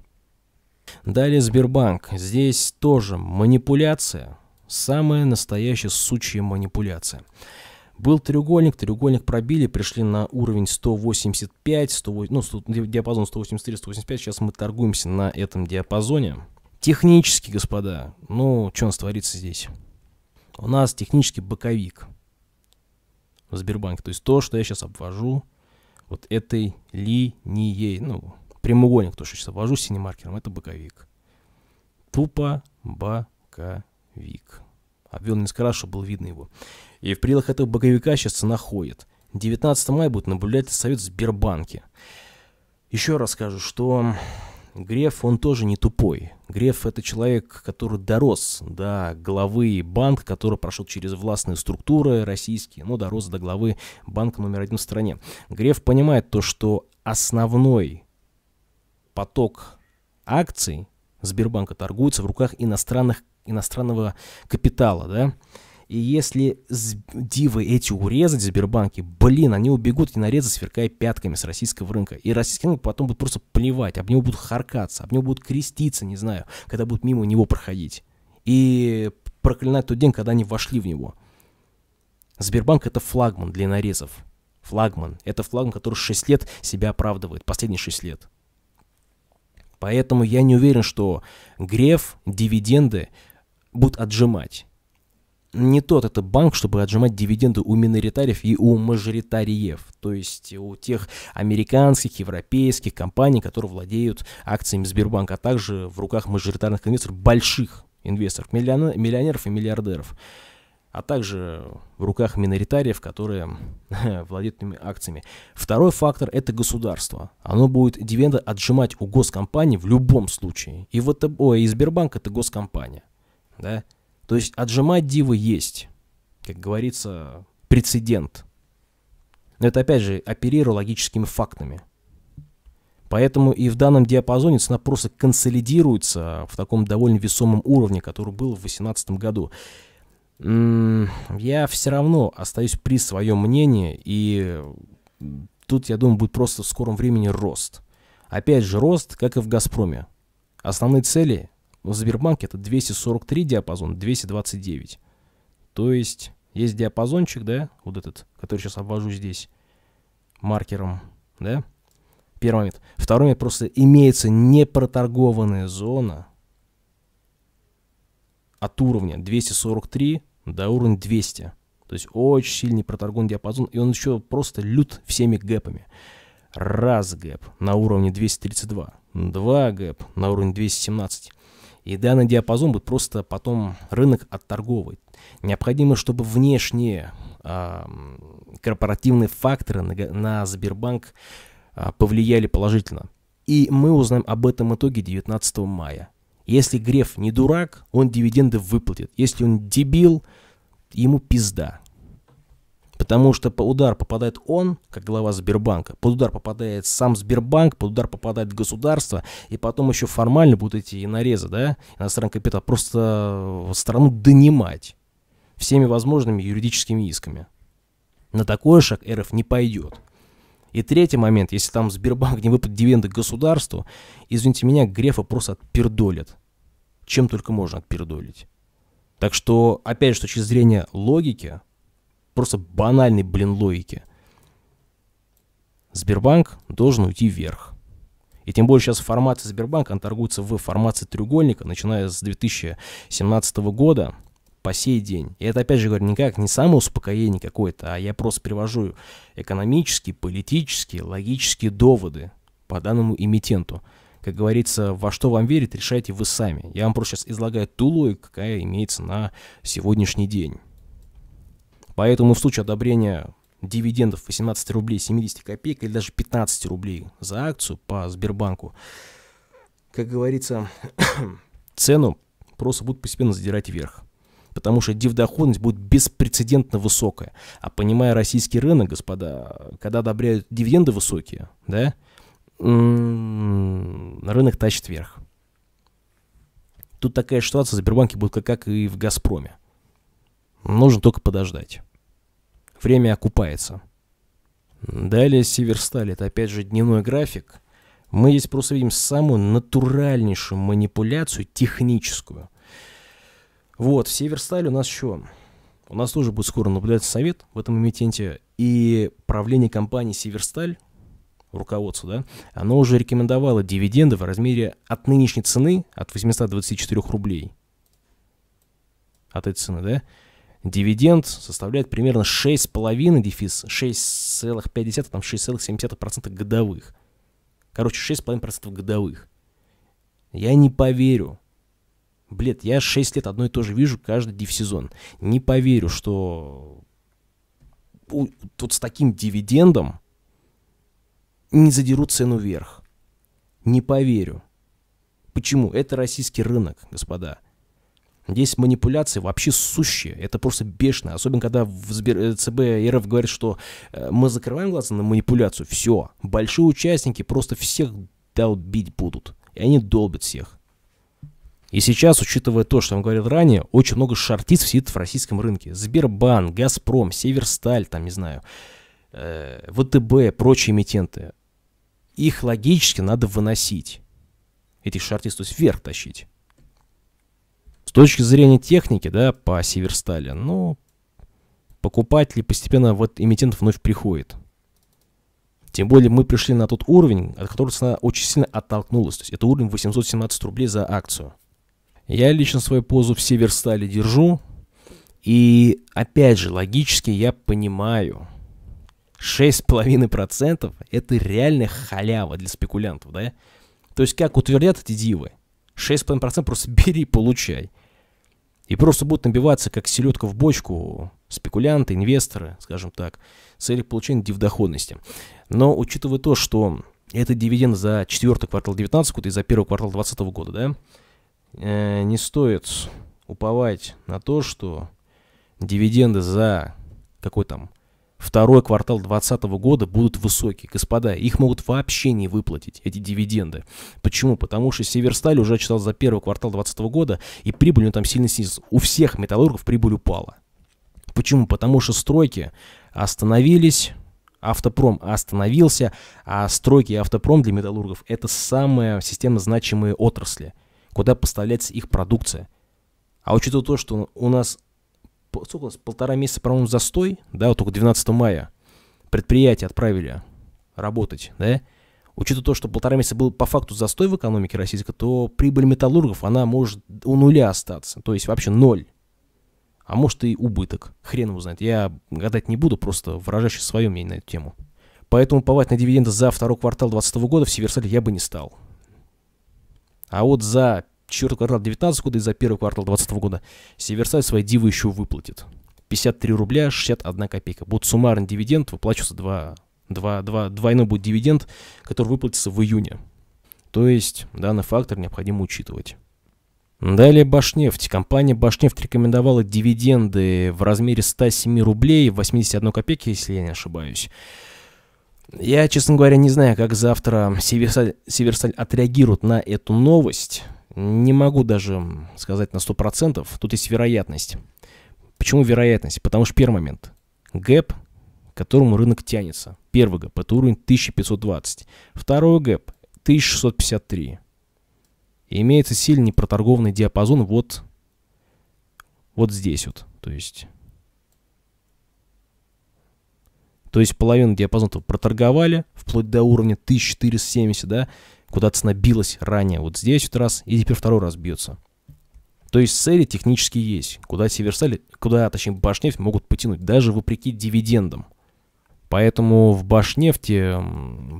S1: Далее Сбербанк. Здесь тоже манипуляция. Самая настоящая сучья манипуляция. Был треугольник, треугольник пробили, пришли на уровень 185, 100, ну, диапазон 183-185. Сейчас мы торгуемся на этом диапазоне. Технически, господа, ну, что у нас творится здесь? У нас технически боковик в Сбербанке. То есть то, что я сейчас обвожу вот этой линией, ну, прямоугольник, то, что сейчас обвожу синим маркером, это боковик. Тупо боковик. Обвел несколько раз, чтобы было видно его. И в пределах этого боковика сейчас цена 19 мая будет наблюдать совет в Сбербанке. Еще раз скажу, что Греф, он тоже не тупой. Греф – это человек, который дорос до главы банка, который прошел через властные структуры российские, но дорос до главы банка номер один в стране. Греф понимает то, что основной поток акций Сбербанка торгуется в руках иностранных, иностранного капитала, да, и если дивы эти урезать Сбербанки, блин, они убегут и нарезы, сверкая пятками с российского рынка. И российский рынок потом будет просто плевать, об него будут харкаться, об него будут креститься, не знаю, когда будут мимо него проходить. И проклинать тот день, когда они вошли в него. Сбербанк это флагман для нарезов. Флагман. Это флагман, который 6 лет себя оправдывает. Последние 6 лет. Поэтому я не уверен, что Греф дивиденды будут отжимать не тот это банк, чтобы отжимать дивиденды у миноритариев и у мажоритариев, то есть у тех американских, европейских компаний, которые владеют акциями Сбербанка, а также в руках мажоритарных инвесторов, больших инвесторов, миллионеров и миллиардеров, а также в руках миноритариев, которые владеют этими акциями. Второй фактор – это государство. Оно будет дивиденды отжимать у госкомпании в любом случае. И, вот, ой, и Сбербанк – это госкомпания. Да? То есть отжимать дивы есть, как говорится, прецедент. Но это опять же оперируя логическими фактами. Поэтому и в данном диапазоне цена просто консолидируется в таком довольно весомом уровне, который был в 2018 году. Я все равно остаюсь при своем мнении, и тут, я думаю, будет просто в скором времени рост. Опять же, рост, как и в «Газпроме». Основные цели ну, в Сбербанке это 243 диапазон, 229. То есть есть диапазончик, да, вот этот, который сейчас обвожу здесь маркером, да. Первый момент. Второй момент, просто имеется непроторгованная зона от уровня 243 до уровня 200. То есть очень сильный проторгон диапазон, и он еще просто лют всеми гэпами. Раз гэп на уровне 232, два гэп на уровне 217, и данный диапазон будет просто потом рынок отторговывать. Необходимо, чтобы внешние э, корпоративные факторы на, на Сбербанк э, повлияли положительно. И мы узнаем об этом итоге 19 мая. Если Греф не дурак, он дивиденды выплатит. Если он дебил, ему пизда. Потому что по удар попадает он, как глава Сбербанка, под удар попадает сам Сбербанк, под удар попадает государство, и потом еще формально будут эти нарезы, да, иностранный капитал, просто э, страну донимать всеми возможными юридическими исками. На такой шаг РФ не пойдет. И третий момент, если там Сбербанк не выплатит дивиденды государству, извините меня, Грефа просто отпердолят. Чем только можно отпердолить. Так что, опять же, с точки зрения логики, просто банальной, блин, логике. Сбербанк должен уйти вверх. И тем более сейчас формация Сбербанка, она торгуется в формации треугольника, начиная с 2017 года по сей день. И это, опять же говорю, никак не самоуспокоение какое-то, а я просто привожу экономические, политические, логические доводы по данному эмитенту. Как говорится, во что вам верить, решайте вы сами. Я вам просто сейчас излагаю ту логику, какая имеется на сегодняшний день. Поэтому в случае одобрения дивидендов 18 рублей 70 копеек или даже 15 рублей за акцию по Сбербанку, как говорится, цену просто будут постепенно задирать вверх. Потому что дивдоходность будет беспрецедентно высокая. А понимая российский рынок, господа, когда одобряют дивиденды высокие, да, м-м, рынок тащит вверх. Тут такая ситуация в Сбербанке будет как и в Газпроме. Нужно только подождать время окупается. Далее Северсталь. Это опять же дневной график. Мы здесь просто видим самую натуральнейшую манипуляцию техническую. Вот, в Северстале у нас еще... У нас тоже будет скоро наблюдаться совет в этом эмитенте. И правление компании «Северсталь», руководство, да, оно уже рекомендовало дивиденды в размере от нынешней цены, от 824 рублей, от этой цены, да, Дивиденд составляет примерно 6,5 дефис, 6,5, там 6,7% годовых. Короче, 6,5% годовых. Я не поверю. Блядь, я 6 лет одно и то же вижу каждый дивсезон. Не поверю, что тут с таким дивидендом не задерут цену вверх. Не поверю. Почему? Это российский рынок, господа. Здесь манипуляции вообще сущие. Это просто бешено. Особенно, когда в Сбер... Э, ЦБ и РФ говорят, что э, мы закрываем глаза на манипуляцию. Все. Большие участники просто всех долбить будут. И они долбят всех. И сейчас, учитывая то, что он говорил ранее, очень много шартистов сидит в российском рынке. Сбербанк, Газпром, Северсталь, там, не знаю, э, ВТБ, прочие эмитенты. Их логически надо выносить. Этих шартистов вверх тащить. С точки зрения техники, да, по Северстали, но ну, покупатели постепенно вот эмитент вновь приходит. Тем более мы пришли на тот уровень, от которого цена очень сильно оттолкнулась. То есть это уровень 817 рублей за акцию. Я лично свою позу в Северстале держу. И опять же, логически я понимаю, 6,5% это реально халява для спекулянтов, да? То есть, как утвердят эти дивы, 6,5% просто бери и получай. И просто будут набиваться, как селедка в бочку, спекулянты, инвесторы, скажем так, с целью получения дивдоходности. Но учитывая то, что этот дивиденд за четвертый квартал 2019 года и за первый квартал 2020 года, да, э, не стоит уповать на то, что дивиденды за какой там второй квартал 2020 года будут высокие. Господа, их могут вообще не выплатить, эти дивиденды. Почему? Потому что Северсталь уже отчитал за первый квартал 2020 года, и прибыль у него там сильно снизилась. У всех металлургов прибыль упала. Почему? Потому что стройки остановились, автопром остановился, а стройки и автопром для металлургов – это самые системно значимые отрасли, куда поставляется их продукция. А учитывая то, что у нас сколько у полтора месяца, по-моему, застой, да, вот только 12 мая предприятия отправили работать, да, учитывая то, что полтора месяца был по факту застой в экономике российской, то прибыль металлургов, она может у нуля остаться, то есть вообще ноль. А может и убыток, хрен его знает. Я гадать не буду, просто выражающий свое мнение на эту тему. Поэтому повать на дивиденды за второй квартал 2020 года в Северсале я бы не стал. А вот за четвертый квартал 2019 года и за первый квартал 2020 года Северсайт свои дивы еще выплатит. 53 рубля 61 копейка. Будет суммарный дивиденд, выплачиваться 2, 2, 2, двойной будет дивиденд, который выплатится в июне. То есть данный фактор необходимо учитывать. Далее Башнефть. Компания Башнефть рекомендовала дивиденды в размере 107 рублей 81 копейки, если я не ошибаюсь. Я, честно говоря, не знаю, как завтра Северсаль, Северсаль отреагирует на эту новость. Не могу даже сказать на 100%. Тут есть вероятность. Почему вероятность? Потому что первый момент. Гэп, к которому рынок тянется. Первый гэп – это уровень 1520. Второй гэп – 1653. И имеется сильный проторгованный диапазон вот, вот здесь вот. То есть... То есть половину диапазона проторговали, вплоть до уровня 1470, да, куда-то набилась ранее вот здесь вот раз, и теперь второй раз бьется. То есть цели технически есть, куда Северсталь, куда, точнее, Башнефть могут потянуть, даже вопреки дивидендам. Поэтому в Башнефти,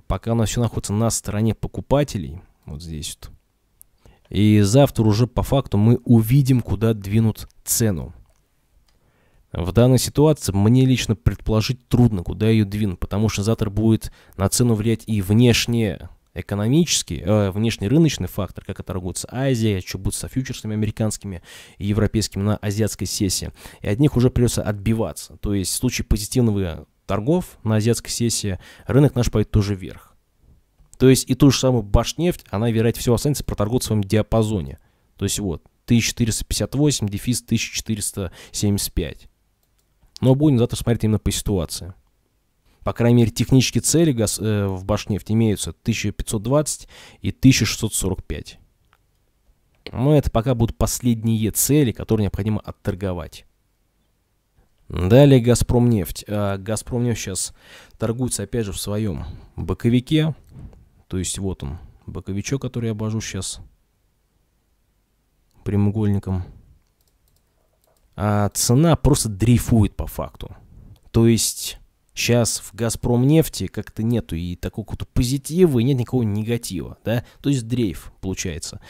S1: пока она все находится на стороне покупателей, вот здесь вот, и завтра уже по факту мы увидим, куда двинут цену. В данной ситуации мне лично предположить трудно, куда ее двинут, потому что завтра будет на цену влиять и внешнее экономический, э, рыночный фактор, как торгуется Азия, что будет со фьючерсами американскими и европейскими на азиатской сессии. И от них уже придется отбиваться. То есть в случае позитивного торгов на азиатской сессии рынок наш пойдет тоже вверх. То есть и ту же самую Башнефть, она, вероятно всего, останется проторговать в своем диапазоне. То есть вот, 1458, дефис 1475. Но будем завтра смотреть именно по ситуации. По крайней мере, технические цели газ, э, в Башнефть имеются 1520 и 1645. Но это пока будут последние цели, которые необходимо отторговать. Далее Газпромнефть. А Газпромнефть сейчас торгуется опять же в своем боковике. То есть вот он, боковичок, который я обожу сейчас прямоугольником. А цена просто дрейфует по факту. То есть Сейчас в «Газпромнефти» как-то нету и такого то позитива, и нет никакого негатива, да? То есть дрейф получается.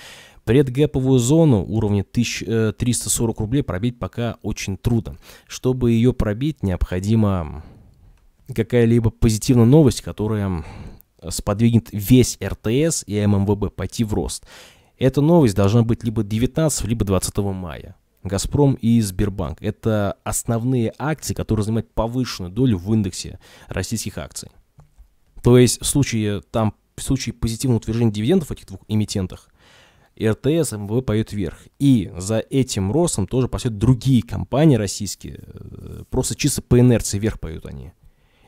S1: Предгэповую зону уровня 1340 э, рублей пробить пока очень трудно. Чтобы ее пробить, необходима какая-либо позитивная новость, которая сподвигнет весь РТС и ММВБ пойти в рост. Эта новость должна быть либо 19, либо 20 мая. Газпром и Сбербанк. Это основные акции, которые занимают повышенную долю в индексе российских акций. То есть в случае, там, в случае позитивного утверждения дивидендов этих двух эмитентах, РТС, МВ поет вверх. И за этим ростом тоже пошли другие компании российские. Э, просто чисто по инерции вверх поют они.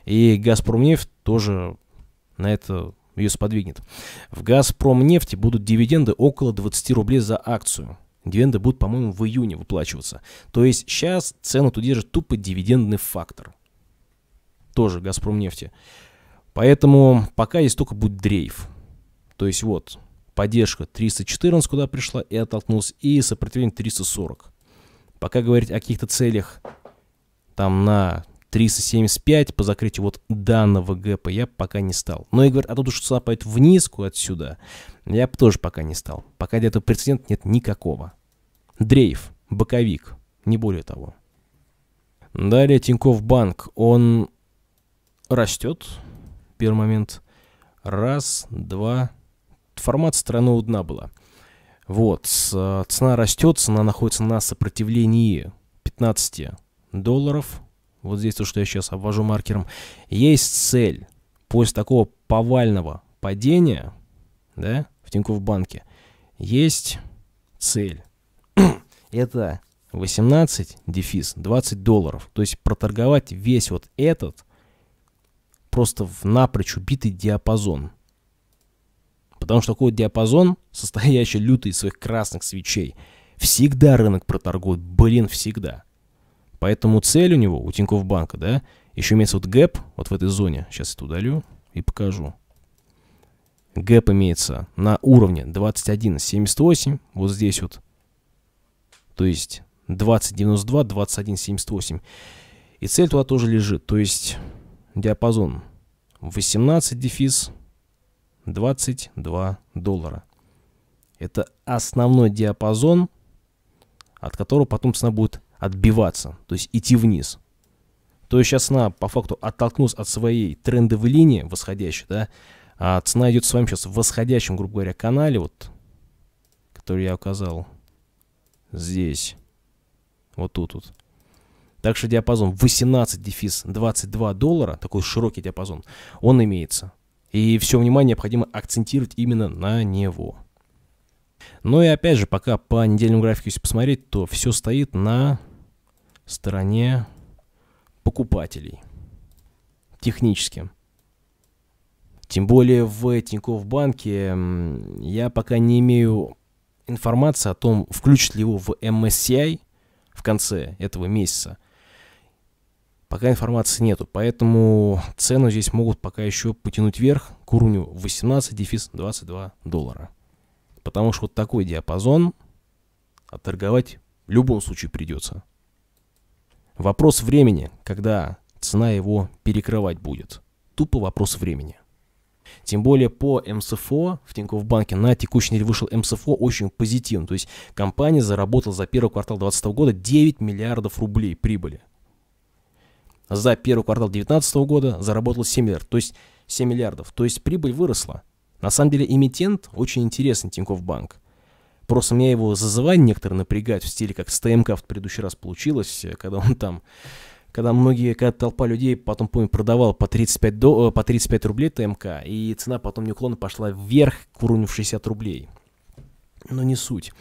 S1: И «Газпромнефть» тоже на это ее сподвигнет. В «Газпромнефти» будут дивиденды около 20 рублей за акцию. Дивиденды будут, по-моему, в июне выплачиваться. То есть сейчас цену тут держит тупо дивидендный фактор. Тоже Газпром нефти. Поэтому пока есть только будет дрейф. То есть вот, поддержка 314 куда пришла и оттолкнулась, и сопротивление 340. Пока говорить о каких-то целях там на 375 по закрытию вот данного гэпа я пока не стал. Но и говорят, а тут уж цена пойдет в отсюда. Я тоже пока не стал. Пока для этого прецедента нет никакого. Дрейф, боковик, не более того. Далее Тиньков Банк, он растет, первый момент. Раз, два, формат страны дна была. Вот, э, цена растет, цена находится на сопротивлении 15 долларов, вот здесь то, что я сейчас обвожу маркером, есть цель после такого повального падения, да, в Тинькофф банке, есть цель. Это 18 дефис 20 долларов. То есть проторговать весь вот этот просто в напрочь убитый диапазон. Потому что такой диапазон, состоящий лютый из своих красных свечей, всегда рынок проторгует. Блин, всегда. Поэтому цель у него, у Тинькофф банка, да, еще имеется вот гэп, вот в этой зоне. Сейчас это удалю и покажу. Гэп имеется на уровне 21.78, вот здесь вот. То есть 20.92, 21.78. И цель туда тоже лежит, то есть диапазон 18 дефис 22 доллара. Это основной диапазон, от которого потом цена будет отбиваться, то есть идти вниз. То есть сейчас цена, по факту, оттолкнулась от своей трендовой линии восходящей, да, а цена идет с вами сейчас в восходящем, грубо говоря, канале, вот, который я указал здесь, вот тут вот. Так что диапазон 18 дефис 22 доллара, такой широкий диапазон, он имеется. И все внимание необходимо акцентировать именно на него. Ну и опять же, пока по недельному графику если посмотреть, то все стоит на стороне покупателей. Технически. Тем более в Тинькофф банке я пока не имею информации о том, включат ли его в MSCI в конце этого месяца. Пока информации нету, поэтому цену здесь могут пока еще потянуть вверх к уровню 18-22 доллара. Потому что вот такой диапазон отторговать в любом случае придется. Вопрос времени, когда цена его перекрывать будет. Тупо вопрос времени. Тем более по МСФО в Тинькофф банке на текущий день вышел МСФО очень позитивно. То есть компания заработала за первый квартал 2020 года 9 миллиардов рублей прибыли. За первый квартал 2019 года заработала 7 миллиардов. То есть 7 миллиардов. То есть прибыль выросла. На самом деле эмитент очень интересный Тинькофф банк. Просто меня его зазывание некоторые напрягать в стиле, как с в предыдущий раз получилось, когда он там когда многие, когда толпа людей, потом, помню, продавала по 35, до, э, по 35 рублей ТМК, и цена потом неуклонно пошла вверх к уровню в 60 рублей. Но не суть.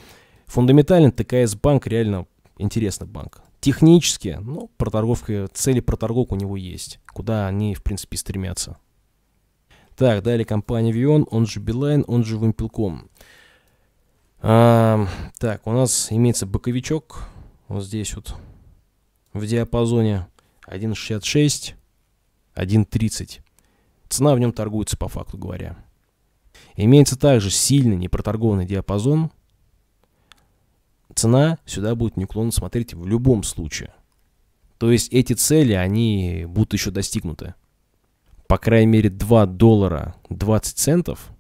S1: Фундаментально ТКС банк реально интересный банк. Технически, ну, проторговка, цели проторговок у него есть, куда они, в принципе, стремятся. Так, далее компания Vion, он же Билайн, он же Вимпелком. А, так, у нас имеется боковичок. Вот здесь вот в диапазоне 1.66, 1.30. Цена в нем торгуется, по факту говоря. Имеется также сильный непроторгованный диапазон. Цена сюда будет неуклонно смотреть в любом случае. То есть эти цели, они будут еще достигнуты. По крайней мере 2 доллара 20 центов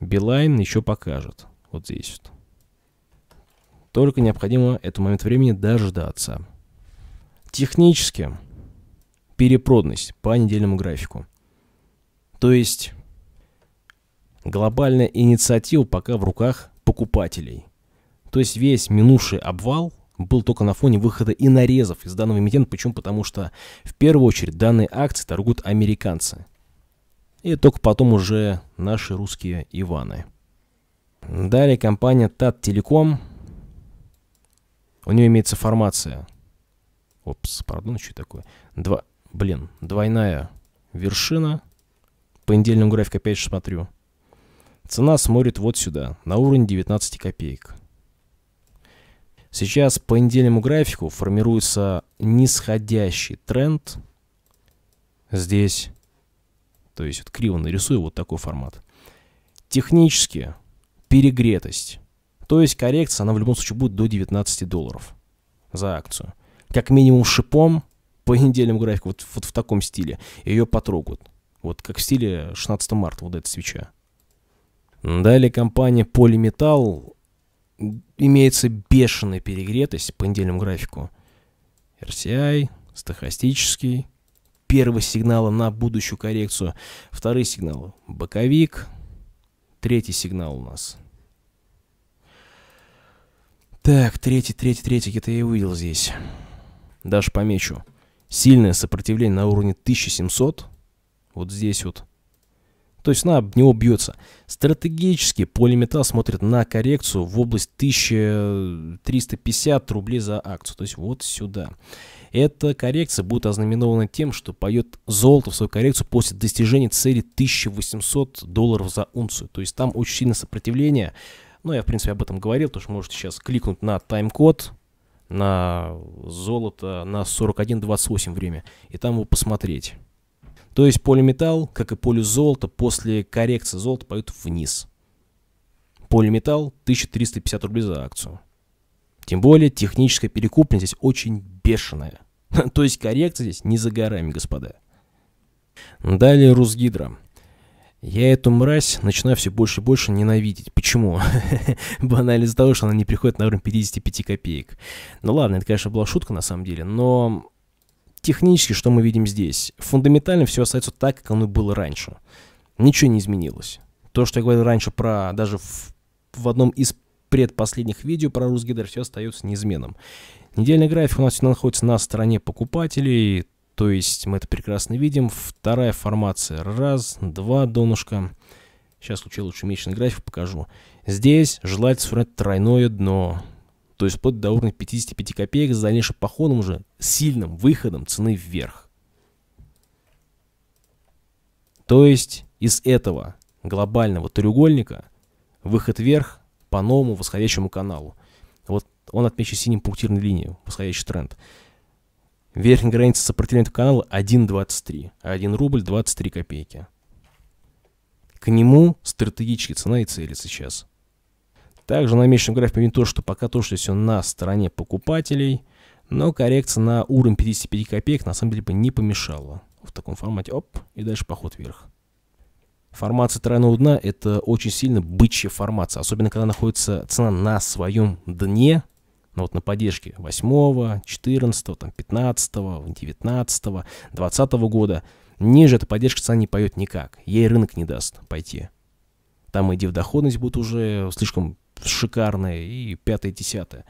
S1: Билайн еще покажет. Вот здесь вот. Только необходимо этот момент времени дождаться. Технически перепродность по недельному графику. То есть глобальная инициатива пока в руках покупателей. То есть весь минувший обвал был только на фоне выхода и нарезов из данного эмитента. Почему? Потому что в первую очередь данные акции торгуют американцы и только потом уже наши русские Иваны. Далее компания Таттелеком. У нее имеется формация. Опс, пардон, ну что такое? Два, блин, двойная вершина. По недельному графику опять же смотрю. Цена смотрит вот сюда, на уровень 19 копеек. Сейчас по недельному графику формируется нисходящий тренд. Здесь то есть вот криво нарисую вот такой формат. Технически перегретость. То есть коррекция, она в любом случае будет до 19 долларов за акцию. Как минимум шипом по недельному графику, вот, вот в таком стиле, ее потрогают. Вот как в стиле 16 марта вот эта свеча. Далее компания Polymetal имеется бешеная перегретость по недельному графику. RCI, стахастический, первого сигнала на будущую коррекцию. Второй сигнал – боковик. Третий сигнал у нас. Так, третий, третий, третий, где-то я увидел здесь. Даже помечу. Сильное сопротивление на уровне 1700. Вот здесь вот то есть она об него бьется. Стратегически полиметалл смотрит на коррекцию в область 1350 рублей за акцию. То есть вот сюда. Эта коррекция будет ознаменована тем, что поет золото в свою коррекцию после достижения цели 1800 долларов за унцию. То есть там очень сильное сопротивление. Ну, я, в принципе, об этом говорил, потому что можете сейчас кликнуть на тайм-код, на золото, на 41.28 время, и там его посмотреть. То есть полиметалл, как и золота, после коррекции золота пойдет вниз. Полиметалл 1350 рублей за акцию. Тем более техническая перекупность здесь очень бешеная. То есть коррекция здесь не за горами, господа. Далее Русгидро. Я эту мразь начинаю все больше и больше ненавидеть. Почему? Банально из-за того, что она не приходит на уровень 55 копеек. Ну ладно, это, конечно, была шутка на самом деле, но технически, что мы видим здесь, фундаментально все остается так, как оно было раньше. Ничего не изменилось. То, что я говорил раньше про даже в, в одном из предпоследних видео про русский гидр, все остается неизменным. Недельный график у нас находится на стороне покупателей, то есть мы это прекрасно видим. Вторая формация. Раз, два донышка. Сейчас лучше лучше месячный график покажу. Здесь желательно сформировать тройное дно то есть вплоть до уровня 55 копеек с дальнейшим походом уже сильным выходом цены вверх. То есть из этого глобального треугольника выход вверх по новому восходящему каналу. Вот он отмечен синим пунктирной линией, восходящий тренд. Верхняя граница сопротивления этого канала 1,23, 1 а рубль 23 копейки. К нему стратегически цена и цели сейчас. Также намечен график именно то, что пока то, что все на стороне покупателей, но коррекция на уровень 55 копеек на самом деле бы не помешала. В таком формате, оп, и дальше поход вверх. Формация тройного дна – это очень сильно бычья формация, особенно когда находится цена на своем дне, но ну вот на поддержке 8, 14, там, 15, 19, 20 года. Ниже эта поддержка цена не поет никак, ей рынок не даст пойти. Там иди в доходность будет уже слишком шикарные и пятое, десятое.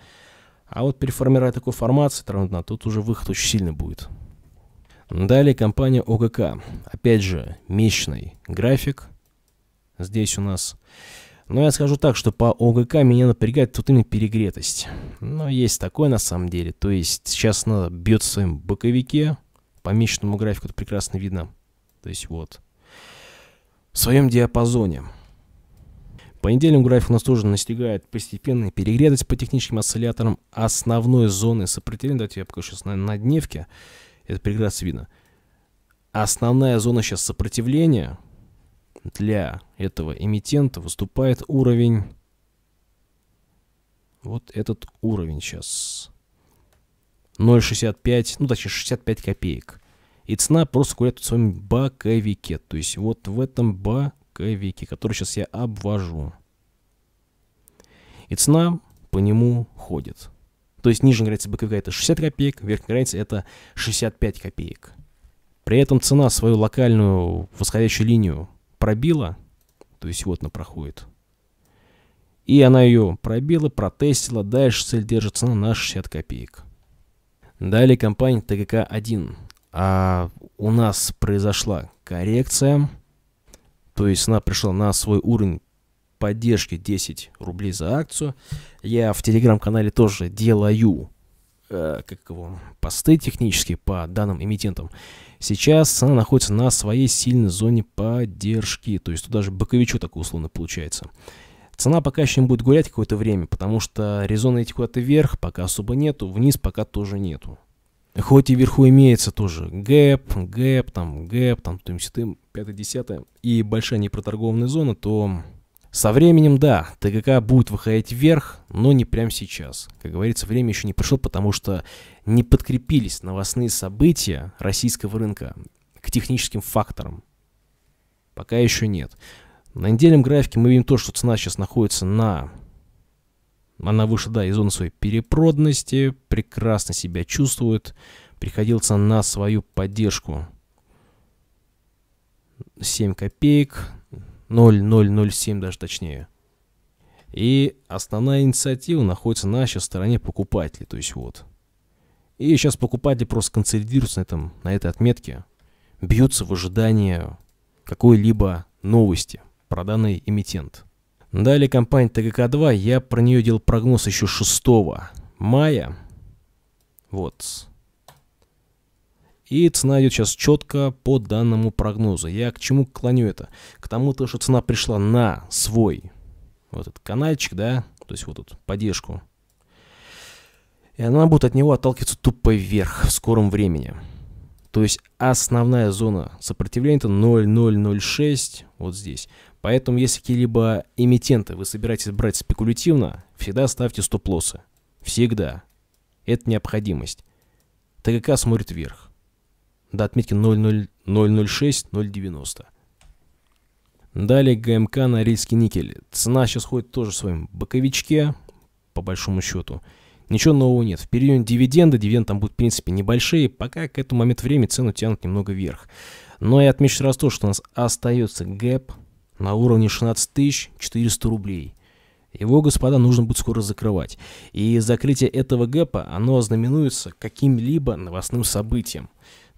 S1: А вот переформировать такой формат с тут уже выход очень сильно будет. Далее компания ОГК, Опять же, месячный график здесь у нас. Но я скажу так, что по ОГК меня напрягает тут именно перегретость. Но есть такое на самом деле. То есть сейчас она бьет в своем боковике. По месячному графику это прекрасно видно. То есть вот. В своем диапазоне. По неделям график у нас тоже настигает постепенный перегретость по техническим осцилляторам основной зоны сопротивления. Давайте я покажу сейчас на, на дневке. Это прекрасно видно. Основная зона сейчас сопротивления для этого эмитента выступает уровень... Вот этот уровень сейчас. 0,65, ну точнее 65 копеек. И цена просто гуляет в своем баковике. То есть вот в этом ба поисковике, который сейчас я обвожу. И цена по нему ходит. То есть нижняя граница боковика это 60 копеек, верхняя граница это 65 копеек. При этом цена свою локальную восходящую линию пробила, то есть вот она проходит. И она ее пробила, протестила, дальше цель держит цена на 60 копеек. Далее компания ТГК-1. А у нас произошла коррекция. То есть она пришла на свой уровень поддержки 10 рублей за акцию. Я в телеграм-канале тоже делаю э, как его, посты технические по данным эмитентам. Сейчас она находится на своей сильной зоне поддержки. То есть тут даже боковичу такое условно получается. Цена пока еще не будет гулять какое-то время, потому что резона идти куда-то вверх пока особо нету, вниз пока тоже нету. Хоть и вверху имеется тоже гэп, гэп, там, гэп, там, то есть 5-10 и большая непроторгованная зона, то со временем, да, ТГК будет выходить вверх, но не прямо сейчас. Как говорится, время еще не пришло, потому что не подкрепились новостные события российского рынка к техническим факторам. Пока еще нет. На недельном графике мы видим то, что цена сейчас находится на она вышла, да, из зоны своей перепродности прекрасно себя чувствует, приходился на свою поддержку. 7 копеек, 0,007 даже точнее. И основная инициатива находится на сейчас стороне покупателей, то есть вот. И сейчас покупатели просто концентрируются на, этом, на этой отметке, бьются в ожидании какой-либо новости про данный эмитент. Далее компания ТГК-2, я про нее делал прогноз еще 6 мая. Вот. И цена идет сейчас четко по данному прогнозу. Я к чему клоню это? К тому, то, что цена пришла на свой вот этот каналчик, да, то есть вот тут поддержку. И она будет от него отталкиваться тупо вверх в скором времени. То есть основная зона сопротивления это 0,006 вот здесь. Поэтому, если какие-либо эмитенты вы собираетесь брать спекулятивно, всегда ставьте стоп-лоссы. Всегда. Это необходимость. ТГК смотрит вверх. До отметки 0,006090. Далее ГМК на рельский никель. Цена сейчас ходит тоже в своем боковичке, по большому счету. Ничего нового нет. В Впереди дивиденды, дивиденды там будут, в принципе, небольшие. Пока к этому моменту времени цену тянут немного вверх. Но я отмечу раз то, что у нас остается гэп – на уровне 16 400 рублей. Его, господа, нужно будет скоро закрывать. И закрытие этого гэпа, оно ознаменуется каким-либо новостным событием.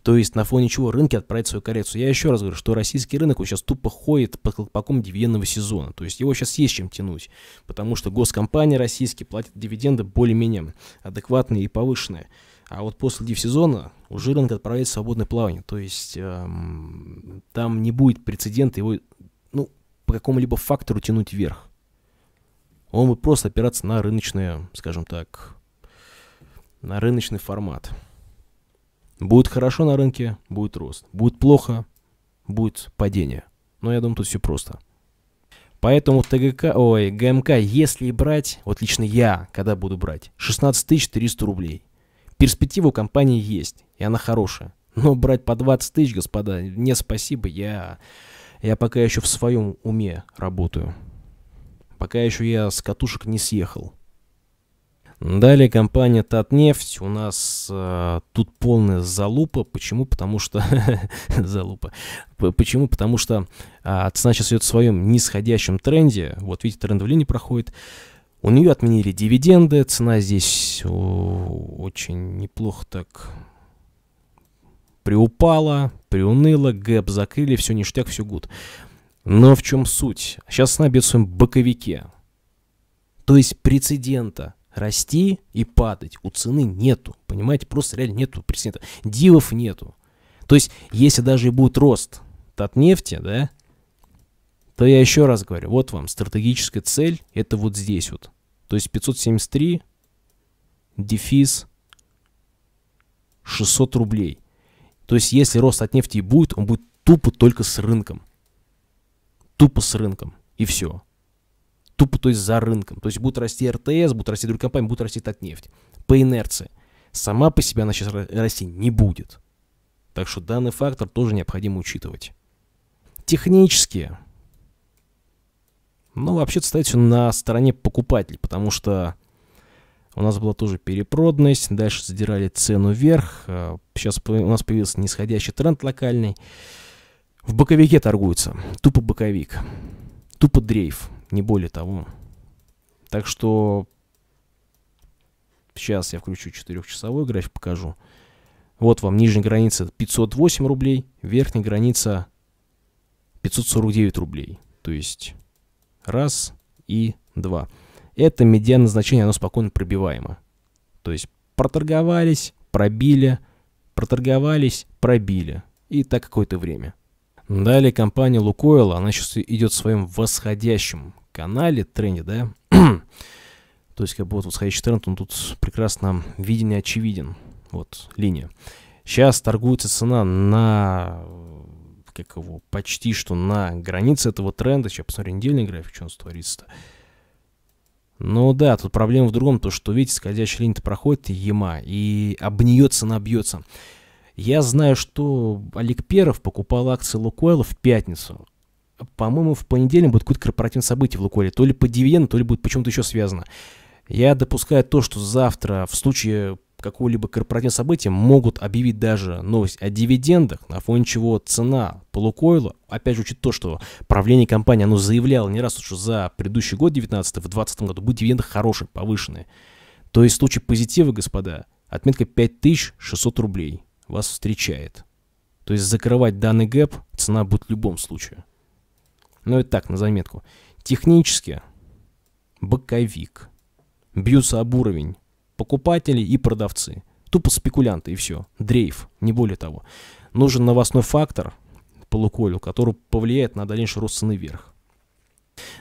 S1: То есть на фоне чего рынки отправят свою коррекцию. Я еще раз говорю, что российский рынок вот сейчас тупо ходит под колпаком дивидендного сезона. То есть его сейчас есть чем тянуть, потому что госкомпании российские платят дивиденды более-менее адекватные и повышенные. А вот после дивсезона уже рынок отправляет в свободное плавание. То есть эм, там не будет прецедента его по какому-либо фактору тянуть вверх. Он будет просто опираться на рыночное, скажем так, на рыночный формат. Будет хорошо на рынке, будет рост. Будет плохо, будет падение. Но я думаю, тут все просто. Поэтому ТГК, ой, ГМК, если брать, вот лично я, когда буду брать, 16 300 рублей. Перспектива у компании есть, и она хорошая. Но брать по 20 тысяч, господа, не спасибо, я я пока еще в своем уме работаю. Пока еще я с катушек не съехал. Далее компания Татнефть. У нас э, тут полная залупа. Почему? Потому что... залупа. Почему? Потому что э, цена сейчас идет в своем нисходящем тренде. Вот видите, тренд в линии проходит. У нее отменили дивиденды. Цена здесь о, очень неплохо так приупало, приуныло, гэп закрыли, все ништяк, все гуд. Но в чем суть? Сейчас на своем боковике. То есть прецедента расти и падать у цены нету. Понимаете, просто реально нету прецедента. Дивов нету. То есть, если даже и будет рост от нефти, да, то я еще раз говорю, вот вам стратегическая цель, это вот здесь вот. То есть 573, дефис, 600 рублей. То есть, если рост от нефти будет, он будет тупо только с рынком. Тупо с рынком. И все. Тупо, то есть, за рынком. То есть, будут расти РТС, будут расти другие компании, будут расти нефть. По инерции. Сама по себе она сейчас расти не будет. Так что данный фактор тоже необходимо учитывать. Технически. Ну, вообще-то, стоит все на стороне покупателей, потому что у нас была тоже перепродность, дальше задирали цену вверх, сейчас э, у нас появился нисходящий тренд локальный. В боковике торгуются, тупо боковик, тупо дрейф, не более того. Так что сейчас я включу 4-часовой график, покажу. Вот вам нижняя граница 508 рублей, верхняя граница 549 рублей. То есть раз и два это медиан значение оно спокойно пробиваемо. То есть проторговались, пробили, проторговались, пробили. И так какое-то время. Далее компания Лукойла, она сейчас идет в своем восходящем канале, тренде, да? То есть как бы вот восходящий тренд, он тут прекрасно виден и очевиден. Вот, линия. Сейчас торгуется цена на как его, почти что на границе этого тренда. Сейчас посмотрим недельный график, что он творится-то. Ну да, тут проблема в другом, то что, видите, скользящая линия-то проходит, яма и об набьется. Я знаю, что Олег Перов покупал акции Лукойла в пятницу. По-моему, в понедельник будет какое-то корпоративное событие в Лукойле. То ли по дивиденду, то ли будет почему-то еще связано. Я допускаю то, что завтра в случае какое-либо корпоративное событие могут объявить даже новость о дивидендах, на фоне чего цена полукойла, опять же, учитывая то, что правление компании, оно заявляло не раз, что за предыдущий год, 19 в 2020 году, будут дивиденды хорошие, повышенные. То есть в случае позитива, господа, отметка 5600 рублей вас встречает. То есть закрывать данный гэп цена будет в любом случае. ну и так, на заметку. Технически боковик. Бьются об уровень покупатели и продавцы. Тупо спекулянты и все. Дрейф, не более того. Нужен новостной фактор по который повлияет на дальнейший рост цены вверх.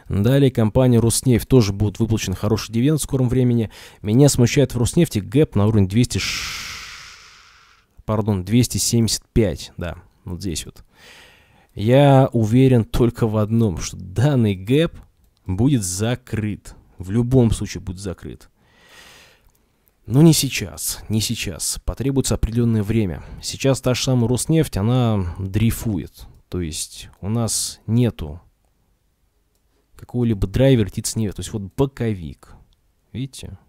S1: Далее компания Роснефть тоже будет выплачен хороший дивиденд в скором времени. Меня смущает в Роснефти гэп на уровень 200... Пардон, 275, да, вот здесь вот. Я уверен только в одном, что данный гэп будет закрыт. В любом случае будет закрыт. Но не сейчас, не сейчас. Потребуется определенное время. Сейчас та же самая Роснефть, она дрейфует. То есть у нас нету какого-либо драйвера вертится нет. То есть вот боковик. Видите?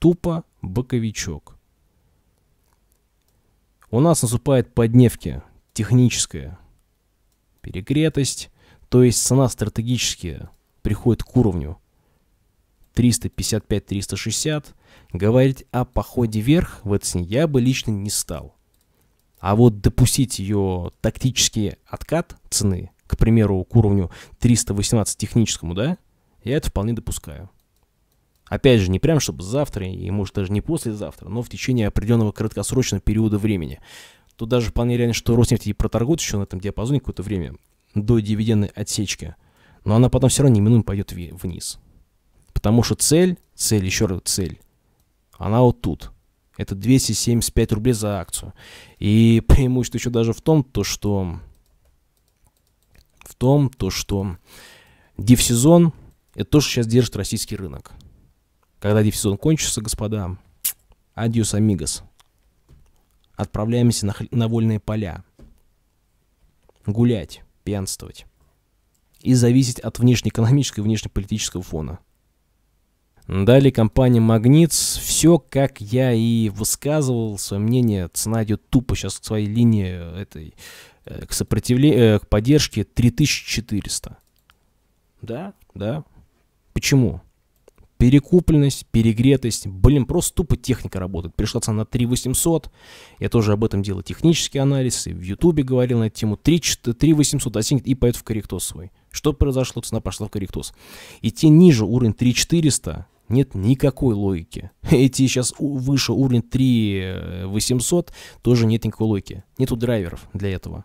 S1: Тупо боковичок. У нас наступает подневки техническая перегретость. То есть цена стратегически приходит к уровню 355-360 Говорить о походе вверх в этой сне я бы лично не стал. А вот допустить ее тактический откат цены, к примеру, к уровню 318 техническому, да, я это вполне допускаю. Опять же, не прям чтобы завтра, и может даже не послезавтра, но в течение определенного краткосрочного периода времени. Тут даже вполне реально, что Роснефть и проторгует еще на этом диапазоне какое-то время до дивидендной отсечки. Но она потом все равно неминуемо пойдет вниз. Потому что цель, цель, еще раз цель, она вот тут. Это 275 рублей за акцию. И преимущество еще даже в том, то что... В том, то что дифсезон – это то, что сейчас держит российский рынок. Когда дифсезон кончится, господа, адьос амигос. Отправляемся на, на вольные поля. Гулять, пьянствовать. И зависеть от внешнеэкономического и внешнеполитического фона. Далее компания Магнитс. Все, как я и высказывал свое мнение, цена идет тупо сейчас к своей линии э, этой, э, к сопротивлению, э, к поддержке 3400. Да, да. Почему? Перекупленность, перегретость. Блин, просто тупо техника работает. Пришла цена на 3800. Я тоже об этом делал технический анализ. И в Ютубе говорил на эту тему. 3800 достигнет и пойдет в корректос свой. Что произошло? Цена пошла в корректос. Идти ниже уровень 3400 нет никакой логики. Эти сейчас выше уровень 3800, тоже нет никакой логики. Нету драйверов для этого.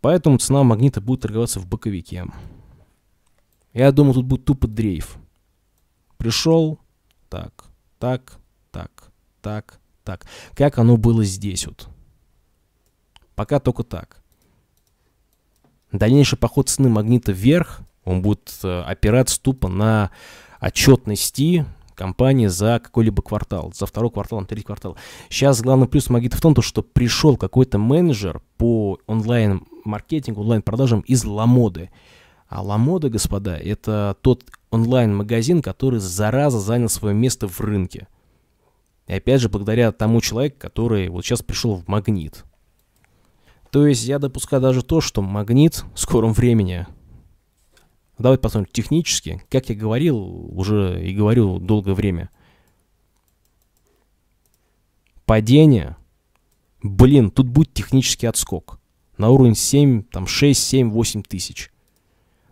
S1: Поэтому цена магнита будет торговаться в боковике. Я думаю, тут будет тупо дрейф. Пришел, так, так, так, так, так. Как оно было здесь вот. Пока только так. Дальнейший поход цены магнита вверх, он будет э, опираться тупо на отчетности компании за какой-либо квартал, за второй квартал, на третий квартал. Сейчас главный плюс Магита в том, что пришел какой-то менеджер по онлайн-маркетингу, онлайн-продажам из Ламоды. А Ламода, господа, это тот онлайн-магазин, который зараза занял свое место в рынке. И опять же, благодаря тому человеку, который вот сейчас пришел в магнит. То есть я допускаю даже то, что магнит в скором времени Давайте посмотрим технически. Как я говорил, уже и говорил долгое время. Падение. Блин, тут будет технический отскок. На уровень 7, там 6, 7, 8 тысяч.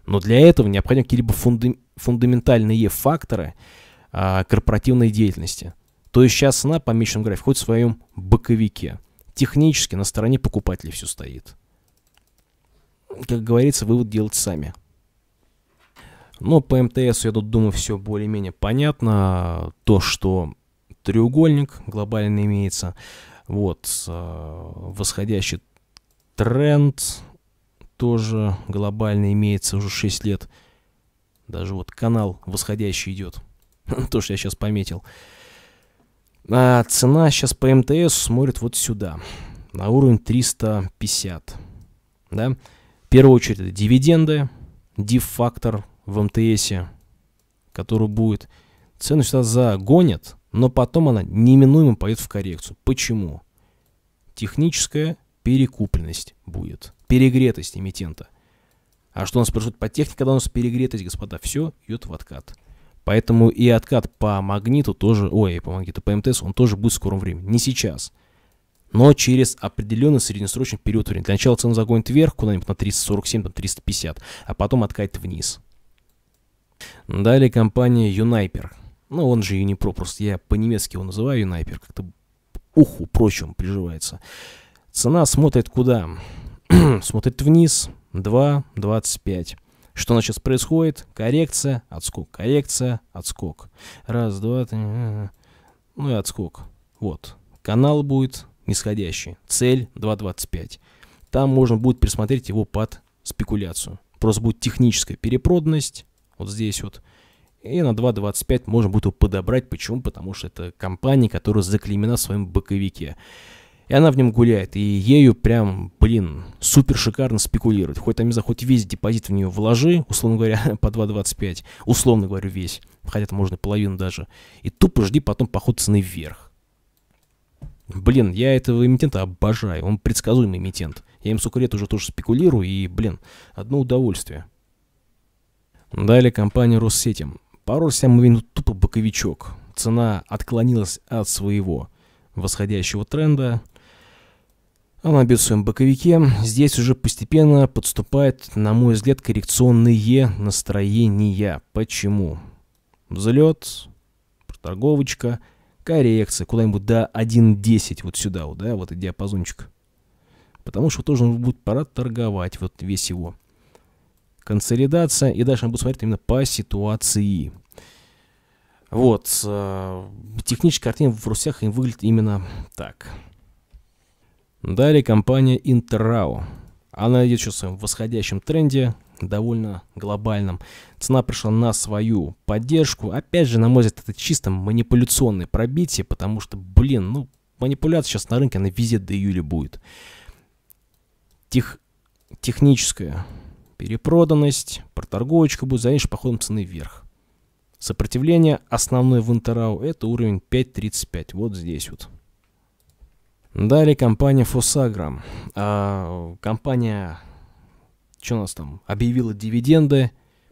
S1: Но для этого необходимы какие-либо фунда фундаментальные факторы а, корпоративной деятельности. То есть сейчас цена по месячному графику хоть в своем боковике. Технически на стороне покупателей все стоит. Как говорится, вывод делать сами. Но по МТС, я тут думаю, все более-менее понятно. То, что треугольник глобально имеется. Вот, э, восходящий тренд тоже глобально имеется уже 6 лет. Даже вот канал восходящий идет. То, что я сейчас пометил. А цена сейчас по МТС смотрит вот сюда. На уровень 350. Да? В первую очередь это дивиденды, диф-фактор – в МТСе, которая будет, цену сейчас загонят, но потом она неминуемо пойдет в коррекцию. Почему? Техническая перекупленность будет, перегретость эмитента. А что у нас происходит по технике, когда у нас перегретость, господа? Все идет в откат. Поэтому и откат по магниту тоже, ой, по магниту, по МТС, он тоже будет в скором времени. Не сейчас, но через определенный среднесрочный период времени. Для начала цену загонит вверх куда-нибудь на 347, там 350, а потом откатит вниз. Далее компания Юнайпер. Ну, он же Юнипро, просто я по-немецки его называю Юнайпер. Как-то уху прочим приживается. Цена смотрит куда? смотрит вниз. 2,25. Что у нас сейчас происходит? Коррекция, отскок, коррекция, отскок. Раз, два, три, э, ну и отскок. Вот. Канал будет нисходящий. Цель 2.25. Там можно будет присмотреть его под спекуляцию. Просто будет техническая перепроданность, вот здесь вот. И на 2.25 можно будет его подобрать. Почему? Потому что это компания, которая заклеймена в своем боковике. И она в нем гуляет. И ею прям, блин, супер шикарно спекулировать. Хоть там, не знаю, хоть весь депозит в нее вложи, условно говоря, по 2.25. Условно говорю, весь. Хотя это можно половину даже. И тупо жди потом поход цены вверх. Блин, я этого эмитента обожаю. Он предсказуемый эмитент. Я им, сука, лет уже тоже спекулирую. И, блин, одно удовольствие. Далее компания Россетим. Поролся мы ну, тупо боковичок. Цена отклонилась от своего восходящего тренда. Она бьет в своем боковике. Здесь уже постепенно подступает, на мой взгляд, коррекционные настроения. Почему? Взлет, проторговочка, коррекция куда-нибудь до 1.10 вот сюда, вот, да, вот и диапазончик. Потому что тоже он будет пора торговать, вот весь его консолидация, и дальше мы будем смотреть именно по ситуации. Вот, э, техническая картина в Русях выглядит именно так. Далее компания Интерао. Она идет сейчас в восходящем тренде, довольно глобальном. Цена пришла на свою поддержку. Опять же, на мой взгляд, это чисто манипуляционное пробитие, потому что, блин, ну, манипуляция сейчас на рынке, она везде до июля будет. Тех... Техническая перепроданность, проторговочка будет занять походом цены вверх. Сопротивление основной в Интерау это уровень 5.35, вот здесь вот. Далее компания Фосагра. А, компания, что у нас там, объявила дивиденды,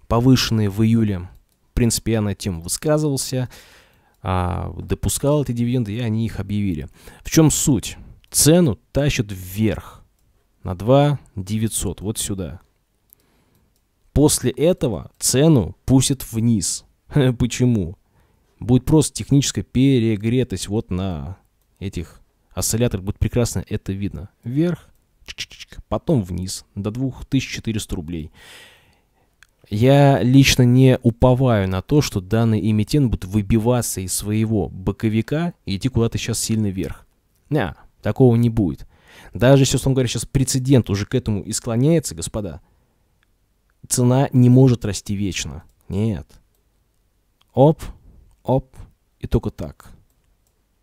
S1: повышенные в июле. В принципе, я на тему высказывался, а, допускал эти дивиденды, и они их объявили. В чем суть? Цену тащат вверх на 2 900, вот сюда. После этого цену пустят вниз. Почему? Будет просто техническая перегретость вот на этих осцилляторах. Будет прекрасно это видно. Вверх, потом вниз, до 2400 рублей. Я лично не уповаю на то, что данный эмитент будет выбиваться из своего боковика и идти куда-то сейчас сильно вверх. Не, такого не будет. Даже если, он говоря, сейчас прецедент уже к этому и склоняется, господа – цена не может расти вечно. Нет. Оп, оп, и только так.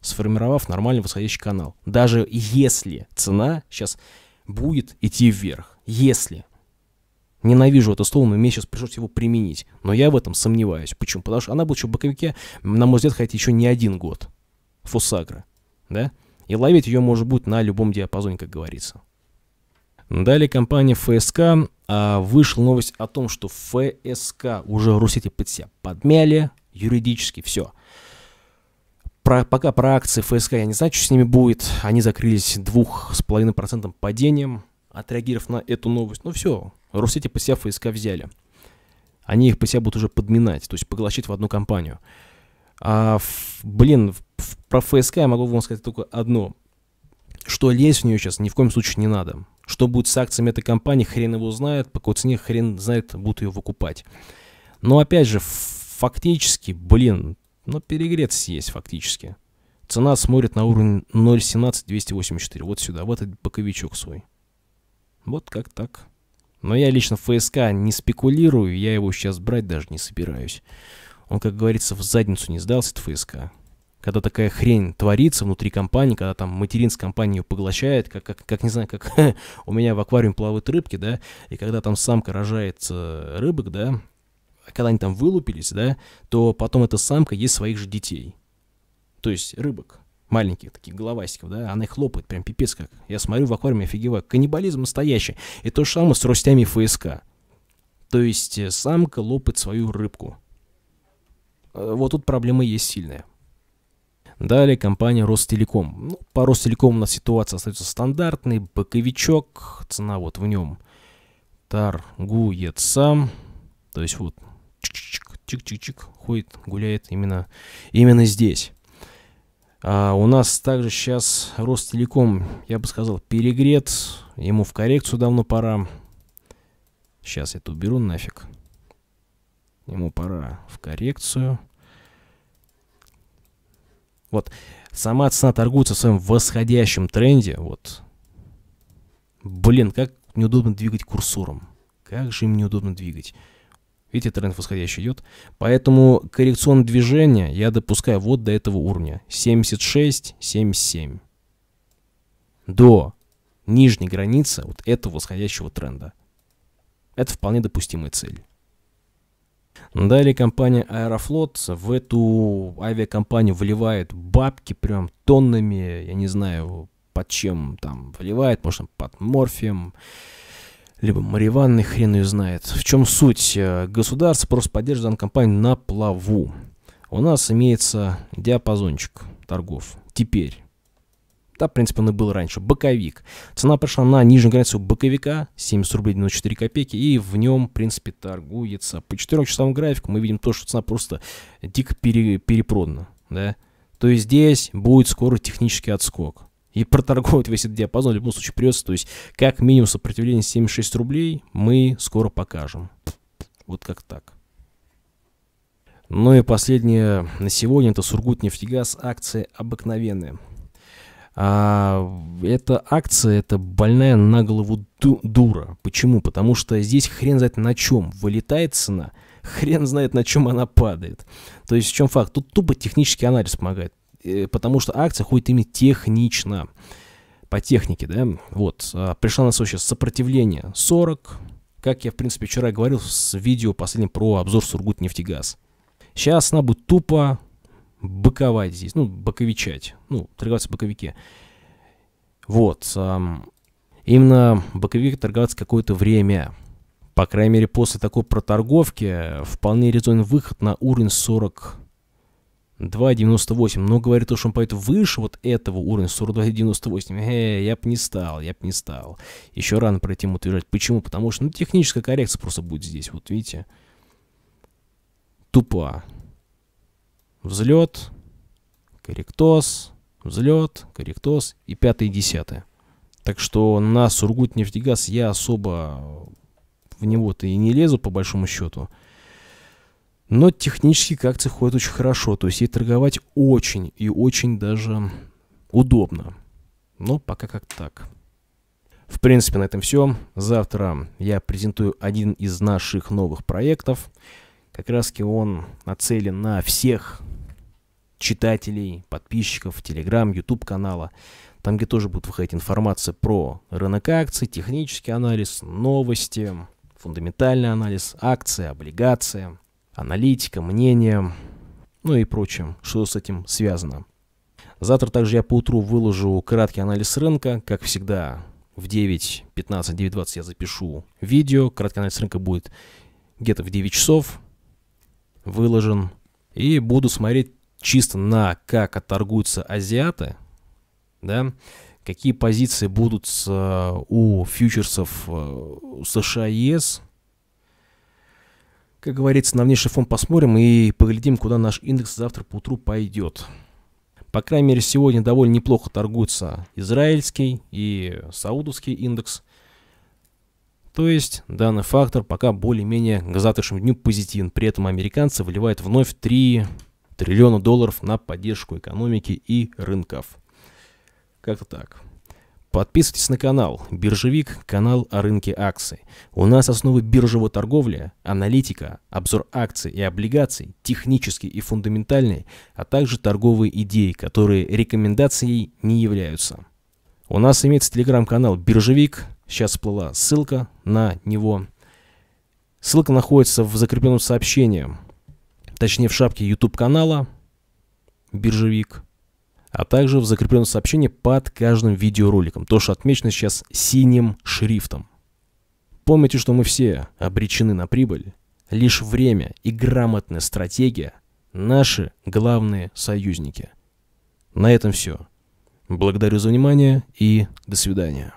S1: Сформировав нормальный восходящий канал. Даже если цена сейчас будет идти вверх. Если. Ненавижу это слово, но мне сейчас пришлось его применить. Но я в этом сомневаюсь. Почему? Потому что она будет еще в боковике, на мой взгляд, хотя еще не один год. Фусагра. Да? И ловить ее может быть на любом диапазоне, как говорится. Далее компания ФСК а, вышла новость о том, что ФСК уже Русети под себя подмяли юридически, все. Про, пока про акции ФСК я не знаю, что с ними будет. Они закрылись 2,5% падением, отреагировав на эту новость. Ну все, Русети под себя ФСК взяли. Они их под себя будут уже подминать, то есть поглощать в одну компанию. А, блин, про ФСК я могу вам сказать только одно. Что лезть в нее сейчас ни в коем случае не надо. Что будет с акциями этой компании, хрен его знает, по какой цене хрен знает, будут ее выкупать. Но опять же, фактически, блин, ну перегрет есть фактически. Цена смотрит на уровень 0.17284. вот сюда, вот этот боковичок свой. Вот как так. Но я лично в ФСК не спекулирую, я его сейчас брать даже не собираюсь. Он, как говорится, в задницу не сдался, это ФСК когда такая хрень творится внутри компании, когда там материнская компания ее поглощает, как, как, как не знаю, как у меня в аквариуме плавают рыбки, да, и когда там самка рожает рыбок, да, а когда они там вылупились, да, то потом эта самка есть своих же детей. То есть рыбок маленьких таких головастиков, да, она их лопает, прям пипец как. Я смотрю в аквариуме, офигеваю. Каннибализм настоящий. И то же самое с ростями ФСК. То есть э, самка лопает свою рыбку. Э, вот тут проблема есть сильная. Далее компания Ростелеком. Ну, по РосТелеком у нас ситуация остается стандартной. Боковичок, цена вот в нем торгуется. То есть вот чик-чик-чик ходит, гуляет именно, именно здесь. А у нас также сейчас Ростелеком, я бы сказал, перегрет. Ему в коррекцию давно пора. Сейчас я это уберу нафиг. Ему пора в коррекцию. Вот сама цена торгуется в своем восходящем тренде. Вот. Блин, как неудобно двигать курсором. Как же им неудобно двигать. Видите, тренд восходящий идет. Поэтому коррекционное движение я допускаю вот до этого уровня. 76, 77. До нижней границы вот этого восходящего тренда. Это вполне допустимая цель. Далее компания Аэрофлот в эту авиакомпанию вливает бабки прям тоннами, я не знаю, под чем там вливает, может, под морфием, либо мариванной, хрен ее знает. В чем суть? Э, государство просто поддерживает данную компанию на плаву. У нас имеется диапазончик торгов. Теперь да, в принципе, он и был раньше. Боковик. Цена пришла на нижнюю границу боковика, 70 рублей 94 копейки, и в нем, в принципе, торгуется. По 4-часовому графику мы видим то, что цена просто дико пере, перепродана, да. То есть здесь будет скоро технический отскок. И проторговать весь этот диапазон в любом случае придется. То есть как минимум сопротивление 76 рублей мы скоро покажем. Вот как так. Ну и последнее на сегодня это Сургутнефтегаз. Акции обыкновенные. А эта акция, это больная на голову ду дура. Почему? Потому что здесь хрен знает на чем вылетает цена, хрен знает на чем она падает. То есть в чем факт? Тут тупо технический анализ помогает, э, потому что акция ходит именно технично, по технике, да. Вот, а, пришла на сейчас сопротивление 40, как я, в принципе, вчера говорил с видео последним про обзор Сургут нефтегаз. Сейчас она будет тупо боковать здесь, ну, боковичать, ну, торговаться в боковике. Вот. Именно боковик торговаться какое-то время. По крайней мере, после такой проторговки вполне резонен выход на уровень 40 2.98, но говорит то, что он пойдет выше вот этого уровня 42.98, э, я бы не стал, я бы не стал. Еще рано про этим утверждать. Почему? Потому что, ну, техническая коррекция просто будет здесь, вот видите. Тупо взлет, корректоз, взлет, корректоз и пятое и десятое. Так что на Сургутнефтегаз я особо в него-то и не лезу, по большому счету. Но технически к акции ходят очень хорошо, то есть ей торговать очень и очень даже удобно. Но пока как так. В принципе, на этом все. Завтра я презентую один из наших новых проектов – как раз таки он нацелен на всех читателей, подписчиков, телеграм, YouTube канала. Там, где тоже будет выходить информация про рынок акций, технический анализ, новости, фундаментальный анализ, акции, облигации, аналитика, мнение, ну и прочее, что с этим связано. Завтра также я по утру выложу краткий анализ рынка. Как всегда, в 9.15, 9.20 я запишу видео. Краткий анализ рынка будет где-то в 9 часов выложен. И буду смотреть чисто на как отторгуются азиаты, да, какие позиции будут с, э, у фьючерсов э, у США и ЕС. Как говорится, на внешний фон посмотрим и поглядим, куда наш индекс завтра по утру пойдет. По крайней мере, сегодня довольно неплохо торгуется израильский и саудовский индекс – то есть данный фактор пока более-менее к завтрашнему дню позитивен. При этом американцы выливают вновь 3 триллиона долларов на поддержку экономики и рынков. Как-то так. Подписывайтесь на канал «Биржевик. Канал о рынке акций». У нас основы биржевой торговли, аналитика, обзор акций и облигаций, технический и фундаментальный, а также торговые идеи, которые рекомендацией не являются. У нас имеется телеграм-канал «Биржевик. Сейчас всплыла ссылка на него. Ссылка находится в закрепленном сообщении, точнее в шапке YouTube канала «Биржевик», а также в закрепленном сообщении под каждым видеороликом, то, что отмечено сейчас синим шрифтом. Помните, что мы все обречены на прибыль. Лишь время и грамотная стратегия – наши главные союзники. На этом все. Благодарю за внимание и до свидания.